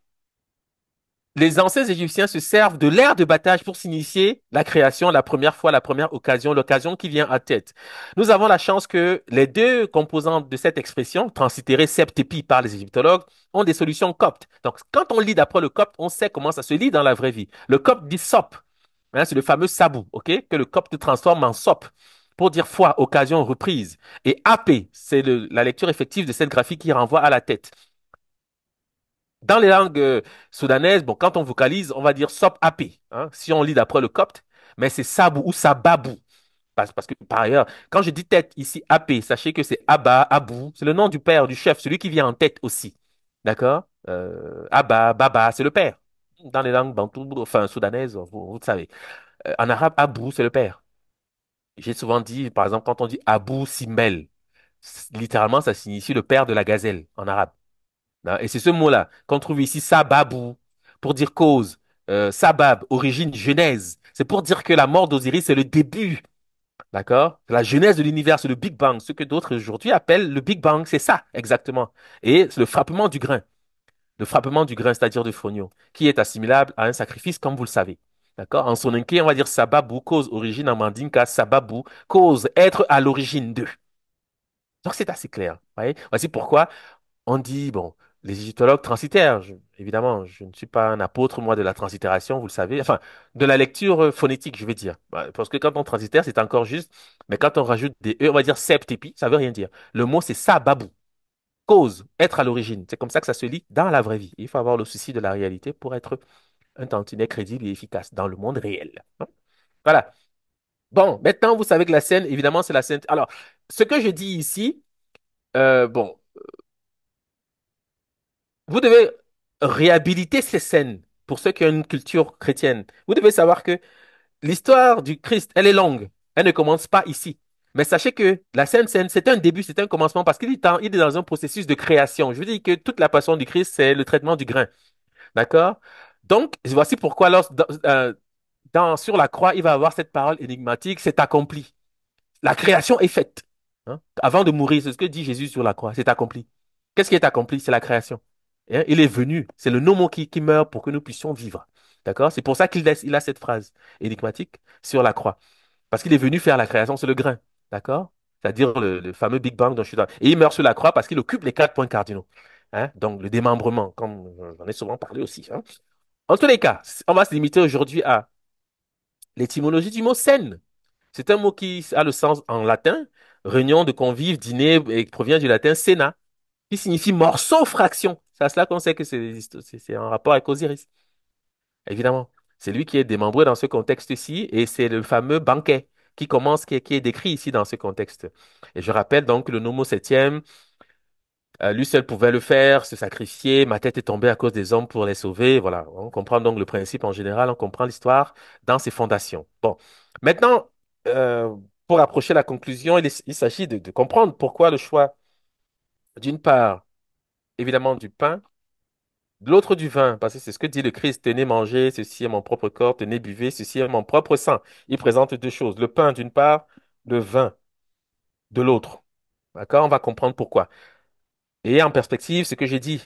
les anciens Égyptiens se servent de l'air de battage pour s'initier la création, la première fois, la première occasion, l'occasion qui vient à tête. Nous avons la chance que les deux composantes de cette expression, transitérée septépi par les égyptologues, ont des solutions coptes. Donc, quand on lit d'après le copte, on sait comment ça se lit dans la vraie vie. Le copte dit sop. Hein, c'est le fameux sabou, ok, que le copte transforme en sop pour dire foi, occasion, reprise. Et AP, c'est la lecture effective de cette graphique qui renvoie à la tête. Dans les langues euh, soudanaises, bon, quand on vocalise, on va dire sop AP, hein, si on lit d'après le copte, mais c'est sabou ou sababou. Parce, que par ailleurs, quand je dis tête ici AP, sachez que c'est Abba, Abou, c'est le nom du père, du chef, celui qui vient en tête aussi. D'accord euh, Abba, Baba, c'est le père. Dans les langues bantoues, enfin soudanaises, vous, le savez. Euh, en arabe, Abou, c'est le père. J'ai souvent dit, par exemple, quand on dit Abou Simbel, littéralement, ça signifie le père de la gazelle en arabe. Et c'est ce mot-là qu'on trouve ici, sababou, pour dire cause, euh, sabab, origine, genèse. C'est pour dire que la mort d'Osiris, c'est le début, d'accord? La genèse de l'univers, c'est le Big Bang. Ce que d'autres aujourd'hui appellent le Big Bang, c'est ça, exactement. Et c'est le frappement du grain, le frappement du grain, c'est-à-dire de Frogno, qui est assimilable à un sacrifice, comme vous le savez. D'accord En soninké, on va dire sababu, cause, origine, en mandinka, sababu, cause, être à l'origine d'eux. Donc c'est assez clair. Voici pourquoi on dit, bon, les égyptologues transitaires, évidemment, je ne suis pas un apôtre, moi, de la transitération, vous le savez, enfin, de la lecture euh, phonétique, je veux dire. Bah, parce que quand on transitère, c'est encore juste, mais quand on rajoute des E, on va dire septépi, ça veut rien dire. Le mot, c'est sababu, cause, être à l'origine. C'est comme ça que ça se lit dans la vraie vie. Il faut avoir le souci de la réalité pour être un tantinet crédible et efficace dans le monde réel. Hein. Voilà. Bon, maintenant, vous savez que la scène, évidemment, c'est la scène. Alors, ce que je dis ici, euh, bon, euh, vous devez réhabiliter ces scènes pour ceux qui ont une culture chrétienne. Vous devez savoir que l'histoire du Christ, elle est longue. Elle ne commence pas ici. Mais sachez que la scène, c'est un début, c'est un commencement parce qu'il est, est, dans un processus de création. Je veux dire que toute la passion du Christ, c'est le traitement du grain. D'accord donc, voici pourquoi lorsque euh, dans, sur la croix, il va avoir cette parole énigmatique, c'est accompli. La création est faite. Hein. Avant de mourir, c'est ce que dit Jésus sur la croix, c'est accompli. Qu'est-ce qui est accompli C'est la création. Hein, il est venu, c'est le nom qui, meurt pour que nous puissions vivre. D'accord C'est pour ça qu'il a cette phrase énigmatique sur la croix. Parce qu'il est venu faire la création c'est le grain. D'accord C'est-à-dire le, fameux Big Bang dont je suis dans... Et il meurt sur la croix parce qu'il occupe les quatre points cardinaux. Hein. Donc le démembrement, comme j'en ai souvent parlé aussi. En tous les cas, on va se limiter aujourd'hui à l'étymologie du mot scène. C'est un mot qui a le sens en latin, réunion de convives, dîner, et qui provient du latin sénat, qui signifie morceau, fraction. C'est à cela qu'on sait que c'est en rapport avec Osiris. Évidemment, c'est lui qui est démembré dans ce contexte-ci, et c'est le fameux banquet qui commence, qui est, décrit ici dans ce contexte. Et je rappelle donc le nomo septième euh, lui seul pouvait le faire, se sacrifier. Ma tête est tombée à cause des hommes pour les sauver. Voilà, on comprend donc le principe en général, on comprend l'histoire dans ses fondations. Bon, maintenant, euh, pour approcher la conclusion, il, s'agit de, comprendre pourquoi le choix, d'une part, évidemment, du pain, de l'autre, du vin, parce que c'est ce que dit le Christ, tenez, mangez, ceci est mon propre corps, tenez, buvez, ceci est mon propre sang. Il présente deux choses, le pain d'une part, le vin de l'autre. D'accord On va comprendre pourquoi. Et en perspective, ce que j'ai dit,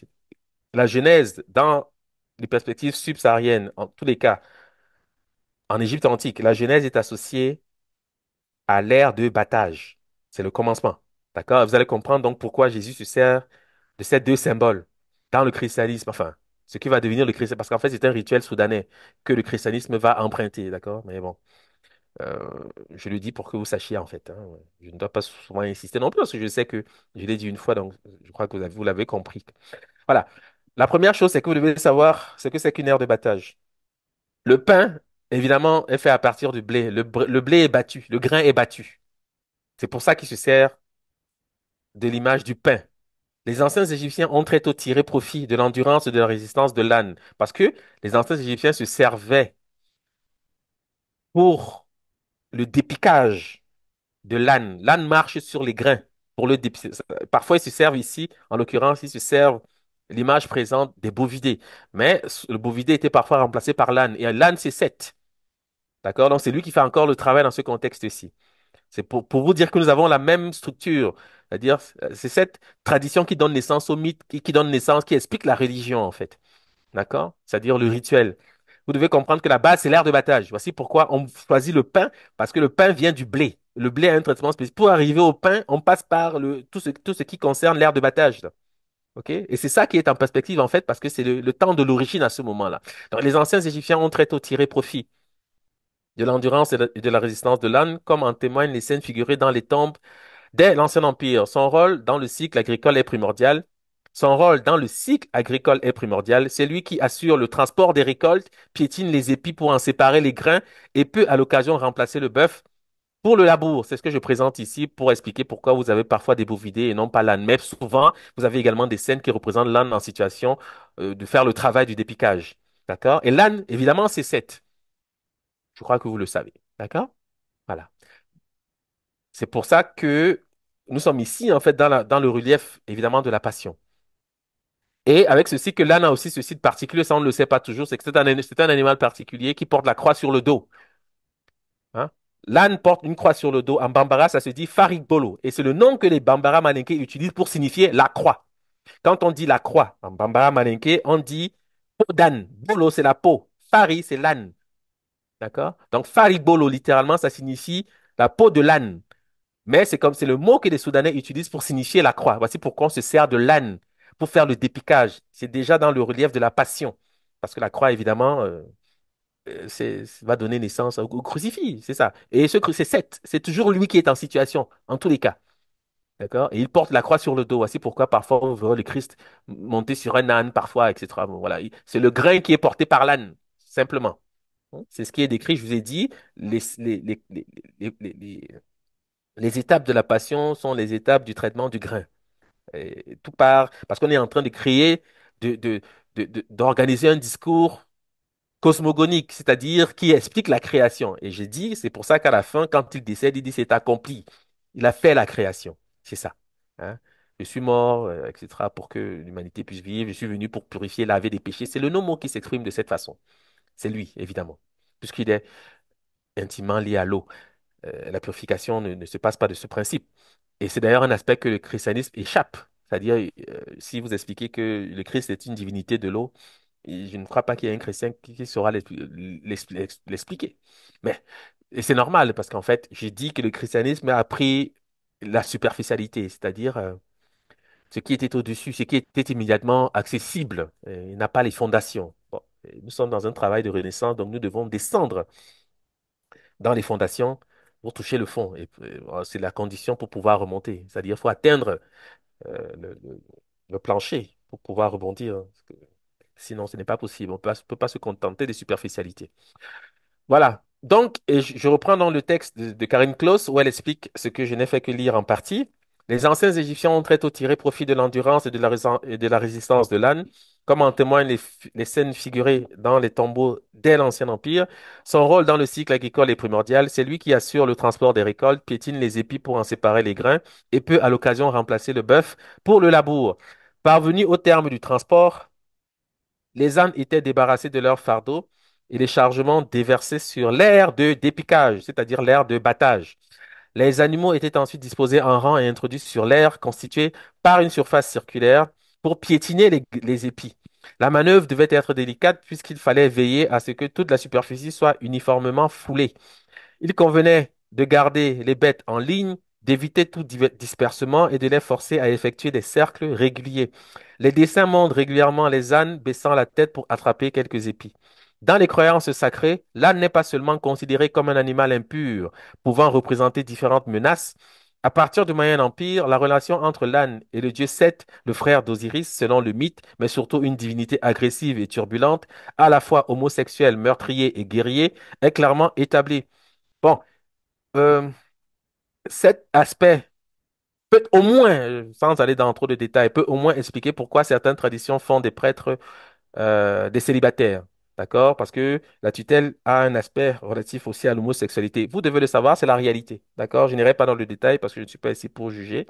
la Genèse dans les perspectives subsahariennes, en tous les cas, en Égypte antique, la Genèse est associée à l'ère de battage. C'est le commencement. D'accord? Vous allez comprendre donc pourquoi Jésus se sert de ces deux symboles dans le christianisme, enfin, ce qui va devenir le christianisme, parce qu'en fait, c'est un rituel soudanais que le christianisme va emprunter, d'accord? Mais bon. Euh, je le dis pour que vous sachiez en fait. hein. Je ne dois pas souvent insister non plus parce que je sais que je l'ai dit une fois, donc je crois que vous l'avez compris. Voilà. La première chose, c'est que vous devez savoir ce que c'est qu'une aire de battage. Le pain, évidemment, est fait à partir du blé. Le, le blé est battu, le grain est battu. C'est pour ça qu'il se sert de l'image du pain. Les anciens Égyptiens ont très tôt tiré profit de l'endurance et de la résistance de l'âne parce que les anciens Égyptiens se servaient pour le dépiquage de l'âne. L'âne marche sur les grains pour le Parfois, ils se servent ici, en l'occurrence, ils se servent l'image présente des bovidés. Mais le bovidé était parfois remplacé par l'âne. Et l'âne, c'est 7. D'accord Donc, c'est lui qui fait encore le travail dans ce contexte-ci. C'est pour, vous dire que nous avons la même structure. C'est-à-dire, euh, c'est cette tradition qui donne naissance au mythe, qui, qui donne naissance, qui explique la religion, en fait. D'accord C'est-à-dire le rituel vous devez comprendre que la base, c'est l'air de battage. Voici pourquoi on choisit le pain, parce que le pain vient du blé. Le blé a un traitement spécifique. Pour arriver au pain, on passe par le, tout, ce, qui concerne l'air de battage. Et c'est ça qui est en perspective, en fait, parce que c'est le, temps de l'origine à ce moment-là. Donc, les anciens Égyptiens ont très tôt tiré profit de l'endurance et de la résistance de l'âne, comme en témoignent les scènes figurées dans les tombes dès l'Ancien Empire. Son rôle dans le cycle agricole est primordial. Son rôle dans le cycle agricole est primordial. C'est lui qui assure le transport des récoltes, piétine les épis pour en séparer les grains et peut à l'occasion remplacer le bœuf pour le labour. C'est ce que je présente ici pour expliquer pourquoi vous avez parfois des bovidés et non pas l'âne. Mais souvent, vous avez également des scènes qui représentent l'âne en situation euh, de faire le travail du dépiquage. D'accord? Et l'âne, évidemment, c'est sept. Je crois que vous le savez. D'accord? Voilà. C'est pour ça que nous sommes ici, en fait, dans, dans le relief, évidemment, de la passion. Et avec ceci que l'âne a aussi ce site particulier, ça on ne le sait pas toujours, c'est que c'est un, animal particulier qui porte la croix sur le dos. Hein? L'âne porte une croix sur le dos. En Bambara, ça se dit Farigbolo. Et c'est le nom que les Bambara Malinké utilisent pour signifier la croix. Quand on dit la croix en Bambara Malinké, on dit peau d'âne. Bolo, c'est la peau. Fari, c'est l'âne. D'accord Donc Faribolo, littéralement, ça signifie la peau de l'âne. Mais c'est comme c'est le mot que les Soudanais utilisent pour signifier la croix. Voici pourquoi on se sert de l'âne pour faire le dépiquage. C'est déjà dans le relief de la passion. Parce que la croix, évidemment, euh, euh, va donner naissance au, crucifix, c'est ça. Et ce c'est sept, c'est toujours lui qui est en situation, en tous les cas. D'accord Et il porte la croix sur le dos. Voici pourquoi parfois on voit le Christ monter sur un âne, parfois, etc. voilà. C'est le grain qui est porté par l'âne, simplement. Hein? C'est ce qui est décrit, je vous ai dit, les, les, les, étapes de la passion sont les étapes du traitement du grain tout part, parce qu'on est en train de créer, de, d'organiser un discours cosmogonique, c'est-à-dire qui explique la création. Et j'ai dit, c'est pour ça qu'à la fin, quand il décède, il dit c'est accompli. Il a fait la création. C'est ça. Hein. Je suis mort, euh, etc., pour que l'humanité puisse vivre. Je suis venu pour purifier, laver des péchés. C'est le nom qui s'exprime de cette façon. C'est lui, évidemment, puisqu'il est intimement lié à l'eau. Euh, la purification ne se passe pas de ce principe. Et c'est d'ailleurs un aspect que le christianisme échappe. C'est-à-dire, euh, si vous expliquez que le Christ est une divinité de l'eau, je ne crois pas qu'il y ait un chrétien qui, saura l'expliquer. Mais c'est normal parce qu'en fait, j'ai dit que le christianisme a pris la superficialité, c'est-à-dire euh, ce qui était au-dessus, ce qui était immédiatement accessible. Euh, il n'a pas les fondations. nous sommes dans un travail de renaissance, donc nous devons descendre dans les fondations pour toucher le fond. Et, c'est la condition pour pouvoir remonter. C'est-à-dire, il faut atteindre euh, le, plancher pour pouvoir rebondir. Hein, sinon, ce n'est pas possible. On ne peut pas se contenter des superficialités. Voilà. Donc, je, reprends dans le texte de, Karim Karine Klaus où elle explique ce que je n'ai fait que lire en partie. Les anciens Égyptiens ont très tôt tiré profit de l'endurance et, de la résistance de l'âne comme en témoignent les, scènes figurées dans les tombeaux dès l'Ancien Empire. Son rôle dans le cycle agricole est primordial. C'est lui qui assure le transport des récoltes, piétine les épis pour en séparer les grains et peut à l'occasion remplacer le bœuf pour le labour. Parvenu au terme du transport, les ânes étaient débarrassés de leur fardeau et les chargements déversés sur l'aire de dépiquage, c'est-à-dire l'aire de battage. Les animaux étaient ensuite disposés en rang et introduits sur l'aire constituée par une surface circulaire pour piétiner les, épis. La manœuvre devait être délicate puisqu'il fallait veiller à ce que toute la superficie soit uniformément foulée. Il convenait de garder les bêtes en ligne, d'éviter tout dispersement et de les forcer à effectuer des cercles réguliers. Les dessins montrent régulièrement les ânes baissant la tête pour attraper quelques épis. Dans les croyances sacrées, l'âne n'est pas seulement considéré comme un animal impur, pouvant représenter différentes menaces, à partir du Moyen Empire, la relation entre l'âne et le dieu Seth, le frère d'Osiris, selon le mythe, mais surtout une divinité agressive et turbulente, à la fois homosexuel, meurtrier et guerrier, est clairement établie. Bon, euh, cet aspect peut au moins, sans aller dans trop de détails, peut au moins expliquer pourquoi certaines traditions font des prêtres euh, des célibataires. D'accord? Parce que la tutelle a un aspect relatif aussi à l'homosexualité. Vous devez le savoir, c'est la réalité. D'accord? Je n'irai pas dans le détail parce que je ne suis pas ici pour juger.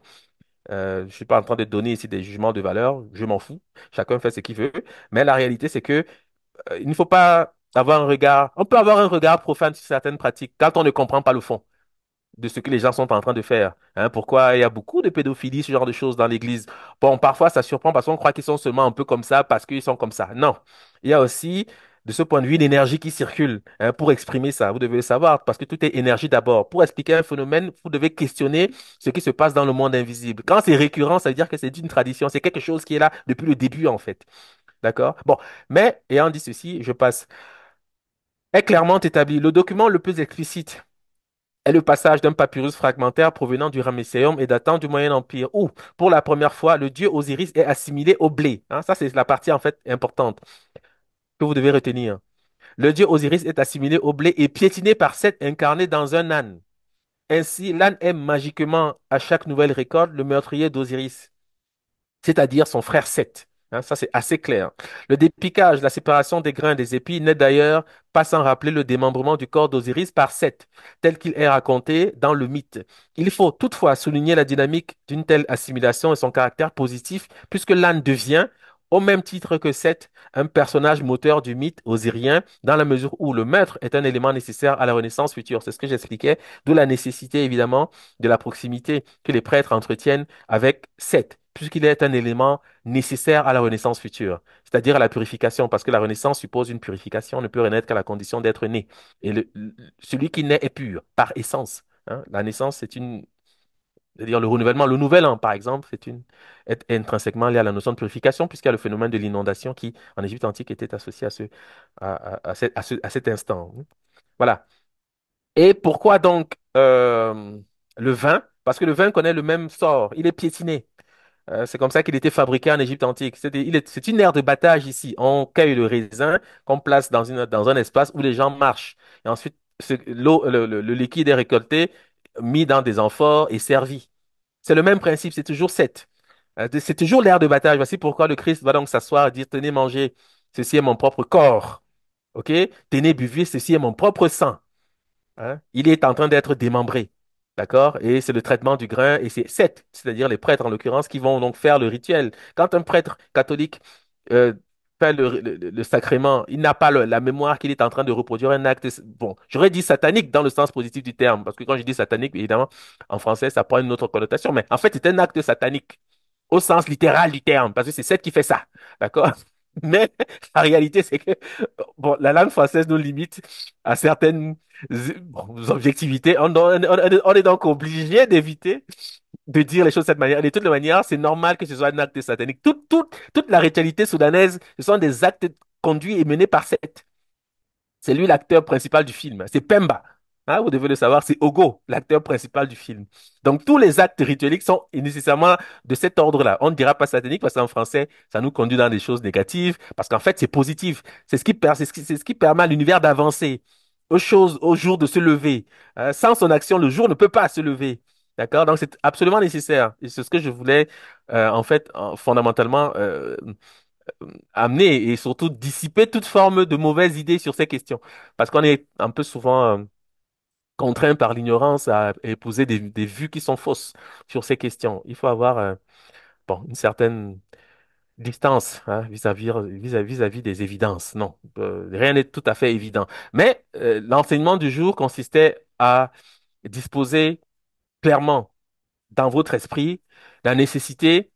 Euh, je ne suis pas en train de donner ici des jugements de valeur. Je m'en fous. Chacun fait ce qu'il veut. Mais la réalité, c'est que euh, il ne faut pas avoir un regard. On peut avoir un regard profane sur certaines pratiques quand on ne comprend pas le fond de ce que les gens sont en train de faire. Hein. pourquoi il y a beaucoup de pédophilie, ce genre de choses dans l'Église. Bon, parfois ça surprend parce qu'on croit qu'ils sont seulement un peu comme ça parce qu'ils sont comme ça. Non, il y a aussi de ce point de vue, l'énergie qui circule hein, pour exprimer ça. Vous devez le savoir parce que tout est énergie d'abord. Pour expliquer un phénomène, vous devez questionner ce qui se passe dans le monde invisible. Quand c'est récurrent, ça veut dire que c'est une tradition, c'est quelque chose qui est là depuis le début en fait. D'accord Bon, mais ayant dit ceci, je passe. Est clairement établi. Le document le plus explicite est le passage d'un papyrus fragmentaire provenant du Ramesséum et datant du Moyen Empire, où, pour la première fois, le dieu Osiris est assimilé au blé. Hein. ça, c'est la partie en fait importante que vous devez retenir. Le dieu Osiris est assimilé au blé et piétiné par Seth incarné dans un âne. Ainsi, l'âne est magiquement, à chaque nouvelle récolte, le meurtrier d'Osiris, c'est-à-dire son frère Seth. Hein, ça, c'est assez clair. Le dépiquage, la séparation des grains des épis n'est d'ailleurs pas sans rappeler le démembrement du corps d'Osiris par Seth, tel qu'il est raconté dans le mythe. Il faut toutefois souligner la dynamique d'une telle assimilation et son caractère positif, puisque l'âne devient, au même titre que Seth, un personnage moteur du mythe osirien, dans la mesure où le maître est un élément nécessaire à la renaissance future. C'est ce que j'expliquais, d'où la nécessité évidemment de la proximité que les prêtres entretiennent avec Seth, puisqu'il est un élément nécessaire à la renaissance future, c'est-à-dire à la purification, parce que la renaissance suppose une purification, ne peut renaître qu'à la condition d'être né. Et celui qui naît est pur, par essence. Hein. La naissance, c'est une c'est-à-dire le renouvellement, le nouvel an, par exemple, est, intrinsèquement lié à la notion de purification, puisqu'il y a le phénomène de l'inondation qui, en Égypte antique, était associé à, à, cet instant. Voilà. Et pourquoi donc euh, le vin? Parce que le vin connaît le même sort, il est piétiné. Euh, c'est comme ça qu'il était fabriqué en Égypte antique. C'est une aire de battage ici. On cueille le raisin qu'on place dans, un espace où les gens marchent. Et ensuite, le, liquide est récolté mis dans des amphores et servi. C'est le même principe, c'est toujours sept. Euh, c'est toujours l'air de bataille. Voici pourquoi le Christ va donc s'asseoir et dire, tenez, mangez, ceci est mon propre corps. OK? Tenez, buvez, ceci est mon propre sang. Hein? Il est en train d'être démembré. D'accord Et c'est le traitement du grain, et c'est sept, c'est-à-dire les prêtres en l'occurrence, qui vont donc faire le rituel. Quand un prêtre catholique euh, le, sacrement, il n'a pas la mémoire qu'il est en train de reproduire un acte, bon, j'aurais dit satanique dans le sens positif du terme, parce que quand je dis satanique, évidemment, en français, ça prend une autre connotation, mais en fait, c'est un acte satanique au sens littéral du terme, parce que c'est celle qui fait ça, d'accord Mais la réalité, c'est que bon, la langue française nous limite à certaines objectivités. On, est donc obligé d'éviter de dire les choses de cette manière. de toute manière c'est normal que ce soit un acte satanique. Toute, toute, toute la ritualité soudanaise, ce sont des actes conduits et menés par Seth. C'est lui l'acteur principal du film. C'est Pemba. Hein, vous devez le savoir, c'est Ogo, l'acteur principal du film. Donc tous les actes rituels sont nécessairement de cet ordre-là. On ne dira pas satanique parce qu'en français, ça nous conduit dans des choses négatives, parce qu'en fait, c'est positif. C'est ce qui, permet à l'univers d'avancer, aux choses, au jour de se lever. Hein, sans son action, le jour ne peut pas se lever. D'accord Donc c'est absolument nécessaire. Et c'est ce que je voulais, euh, en fait, fondamentalement euh, euh, amener et surtout dissiper toute forme de mauvaise idée sur ces questions. Parce qu'on est un peu souvent contraint par l'ignorance à épouser des, vues qui sont fausses sur ces questions. Il faut avoir euh, bon, une certaine distance hein, vis-à-vis vis -vis, vis des évidences. Non, euh, rien n'est tout à fait évident. Mais euh, l'enseignement du jour consistait à disposer clairement dans votre esprit la nécessité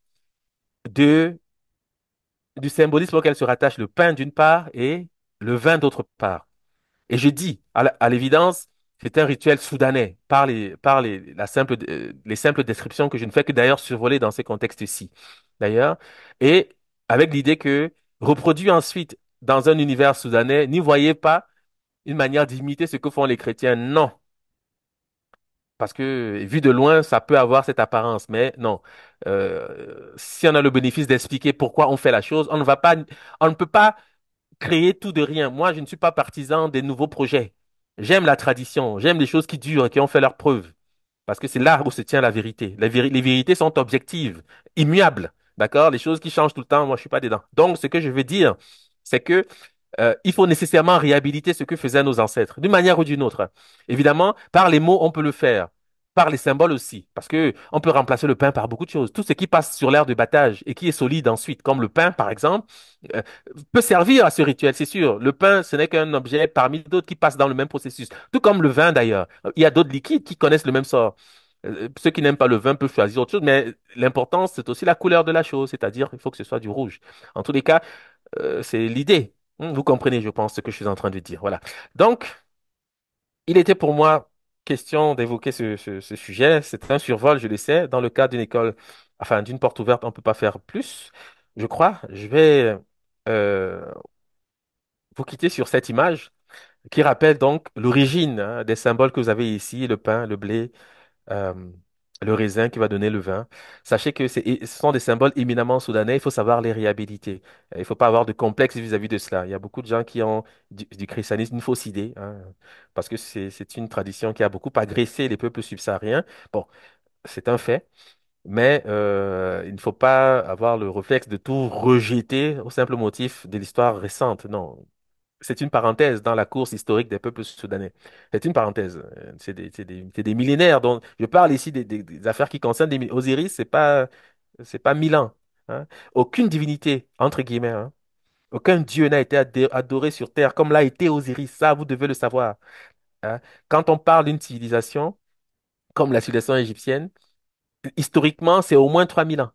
de du symbolisme auquel se rattache le pain d'une part et le vin d'autre part. Et je dis, à l'évidence, c'est un rituel soudanais, par, les, par les, la simple, euh, les simples descriptions que je ne fais que d'ailleurs survoler dans ces contextes-ci, d'ailleurs, et avec l'idée que reproduit ensuite dans un univers soudanais, n'y voyez pas une manière d'imiter ce que font les chrétiens, non. Parce que vu de loin, ça peut avoir cette apparence, mais non. Euh, si on a le bénéfice d'expliquer pourquoi on fait la chose, on ne va pas, on ne peut pas créer tout de rien. Moi, je ne suis pas partisan des nouveaux projets J'aime la tradition, j'aime les choses qui durent et qui ont fait leur preuve, Parce que c'est là où se tient la vérité. Les, vérités sont objectives, immuables. D'accord Les choses qui changent tout le temps, moi, je suis pas dedans. Donc, ce que je veux dire, c'est que euh, il faut nécessairement réhabiliter ce que faisaient nos ancêtres, d'une manière ou d'une autre. Évidemment, par les mots, on peut le faire par les symboles aussi, parce que on peut remplacer le pain par beaucoup de choses. Tout ce qui passe sur l'air de battage et qui est solide ensuite, comme le pain par exemple, euh, peut servir à ce rituel, c'est sûr. Le pain, ce n'est qu'un objet parmi d'autres qui passe dans le même processus, tout comme le vin d'ailleurs. Il y a d'autres liquides qui connaissent le même sort. Euh, ceux qui n'aiment pas le vin peuvent choisir autre chose, mais l'importance, c'est aussi la couleur de la chose, c'est-à-dire il faut que ce soit du rouge. En tous les cas, euh, c'est l'idée. Hmm, vous comprenez, je pense, ce que je suis en train de dire. Voilà. Donc, il était pour moi question d'évoquer ce, sujet. C'est un survol, je le sais. Dans le cas d'une école, enfin d'une porte ouverte, on ne peut pas faire plus, je crois. Je vais euh, vous quitter sur cette image qui rappelle donc l'origine hein, des symboles que vous avez ici, le pain, le blé. Euh, le raisin qui va donner le vin. Sachez que ce sont des symboles éminemment soudanais, il faut savoir les réhabiliter. Il ne faut pas avoir de complexe vis-à-vis de cela. Il y a beaucoup de gens qui ont du, christianisme une fausse idée, hein, parce que c'est une tradition qui a beaucoup agressé les peuples subsahariens. Bon, c'est un fait. Mais euh, il ne faut pas avoir le réflexe de tout rejeter au simple motif de l'histoire récente. Non, c'est une parenthèse dans la course historique des peuples soudanais. C'est une parenthèse. C'est des, millénaires. dont je parle ici des, affaires qui concernent Osiris, c'est pas, c'est pas mille ans. Hein. Aucune divinité, entre guillemets, hein. aucun dieu n'a été adoré sur terre comme l'a été Osiris. Ça, vous devez le savoir. Hein. Quand on parle d'une civilisation comme la civilisation égyptienne, historiquement, c'est au moins 3000 ans.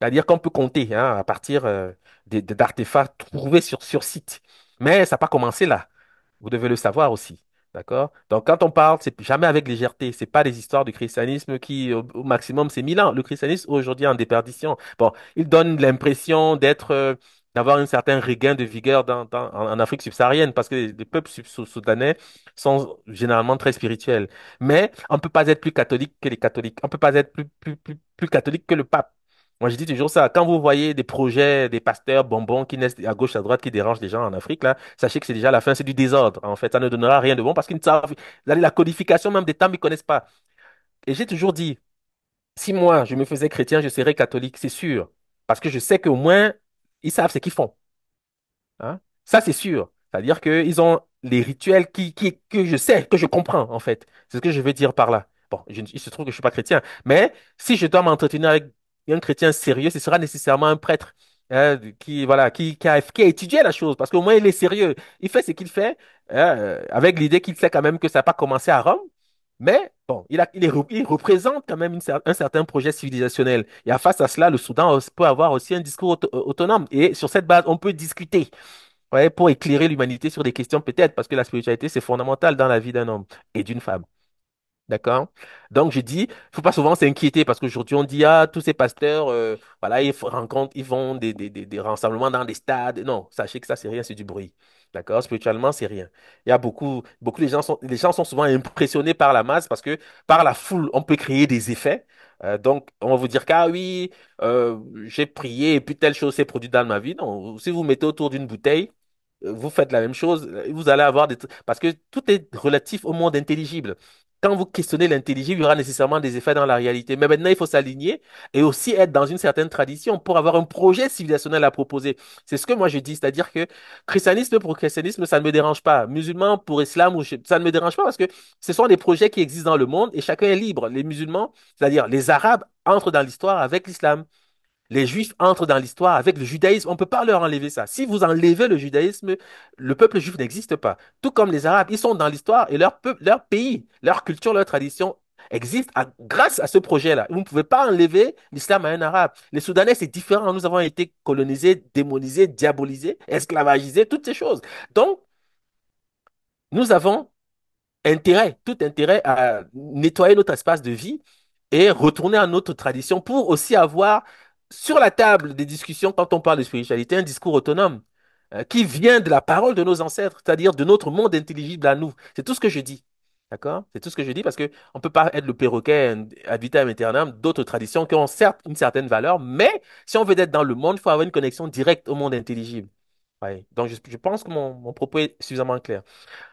C'est-à-dire qu'on peut compter à partir euh, d'artefacts trouvés sur, sur site. Mais ça n'a pas commencé là. Vous devez le savoir aussi. D'accord? Donc, quand on parle, c'est jamais avec légèreté. Ce C'est pas des histoires du christianisme qui, au, maximum, c'est 1000 ans. Le christianisme, aujourd'hui, en déperdition. Bon, il donne l'impression d'être, euh, d'avoir un certain regain de vigueur en, Afrique subsaharienne, parce que les, peuples soudanais sont généralement très spirituels. Mais on ne peut pas être plus catholique que les catholiques. On ne peut pas être plus, plus catholique que le pape. Moi, je dis toujours ça. Quand vous voyez des projets, des pasteurs, bonbons qui naissent à gauche, à droite, qui dérangent les gens en Afrique, là, sachez que c'est déjà la fin, c'est du désordre. En fait, ça ne donnera rien de bon parce qu'ils ne savent, la codification même des temps, ils ne connaissent pas. Et j'ai toujours dit, si moi, je me faisais chrétien, je serais catholique, c'est sûr. Parce que je sais qu'au moins, ils savent ce qu'ils font. Hein? Ça, c'est sûr. C'est-à-dire qu'ils ont les rituels qui, qui, que je sais, que je comprends, en fait. C'est ce que je veux dire par là. Bon, je, il se trouve que je suis pas chrétien. Mais si je dois m'entretenir avec un chrétien sérieux, ce sera nécessairement un prêtre hein, qui, voilà, qui, a, étudié la chose, parce qu'au moins il est sérieux. Il fait ce qu'il fait hein, euh, avec l'idée qu'il sait quand même que ça n'a pas commencé à Rome, mais bon, il, représente quand même un certain projet civilisationnel. Et face à cela, le Soudan peut avoir aussi un discours autonome. Et sur cette base, on peut discuter. Ouais, pour éclairer l'humanité sur des questions peut-être, parce que la spiritualité, c'est fondamental dans la vie d'un homme et d'une femme. D'accord? Donc, je dis, faut pas souvent s'inquiéter parce qu'aujourd'hui, on dit, ah, tous ces pasteurs, euh, voilà, ils rencontrent, ils font des, des, des, rassemblements dans des stades. Non, sachez que ça, c'est rien, c'est du bruit. D'accord? Spirituellement, c'est rien. Il y a beaucoup, beaucoup les gens sont, les gens sont souvent impressionnés par la masse parce que par la foule, on peut créer des effets. Euh, donc, on va vous dire ah oui, euh, j'ai prié et puis telle chose s'est produite dans ma vie. Non, si vous mettez autour d'une bouteille, vous faites la même chose, vous allez avoir des... trucs. Parce que tout est relatif au monde intelligible quand vous questionnez l'intelligence, il y aura nécessairement des effets dans la réalité. Mais maintenant, il faut s'aligner et aussi être dans une certaine tradition pour avoir un projet civilisationnel à proposer. C'est ce que moi je dis, c'est-à-dire que christianisme pour christianisme, ça ne me dérange pas. Musulman pour islam, ça ne me dérange pas parce que ce sont des projets qui existent dans le monde et chacun est libre. Les musulmans, c'est-à-dire les arabes, entrent dans l'histoire avec l'islam les juifs entrent dans l'histoire avec le judaïsme. On ne peut pas leur enlever ça. Si vous enlevez le judaïsme, le peuple juif n'existe pas. Tout comme les Arabes, ils sont dans l'histoire et leur, peuple, leur pays, leur culture, leur tradition existe grâce à ce projet-là. Vous ne pouvez pas enlever l'islam à un arabe. Les Soudanais, c'est différent. Nous avons été colonisés, démonisés, diabolisés, esclavagisés, toutes ces choses. Donc, nous avons intérêt, tout intérêt à nettoyer notre espace de vie et retourner à notre tradition pour aussi avoir sur la table des discussions, quand on parle de spiritualité, un discours autonome euh, qui vient de la parole de nos ancêtres, c'est-à-dire de notre monde intelligible à nous. C'est tout ce que je dis. D'accord C'est tout ce que je dis parce qu'on ne peut pas être le perroquet ad vitam d'autres traditions qui ont certes une certaine valeur, mais si on veut être dans le monde, il faut avoir une connexion directe au monde intelligible. Donc, je, pense que mon, propos est suffisamment clair.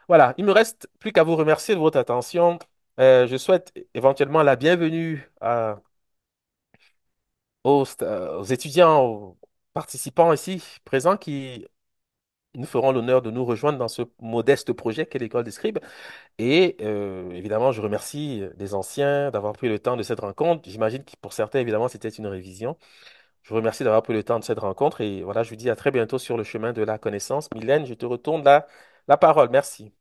Voilà, il me reste plus qu'à vous remercier de votre attention. Euh, je souhaite éventuellement la bienvenue à aux, étudiants, aux participants ici présents qui nous feront l'honneur de nous rejoindre dans ce modeste projet qu'est l'école des scribes. Et euh, évidemment, je remercie les anciens d'avoir pris le temps de cette rencontre. J'imagine que pour certains, évidemment, c'était une révision. Je vous remercie d'avoir pris le temps de cette rencontre et voilà, je vous dis à très bientôt sur le chemin de la connaissance. Mylène, je te retourne la, la parole. Merci.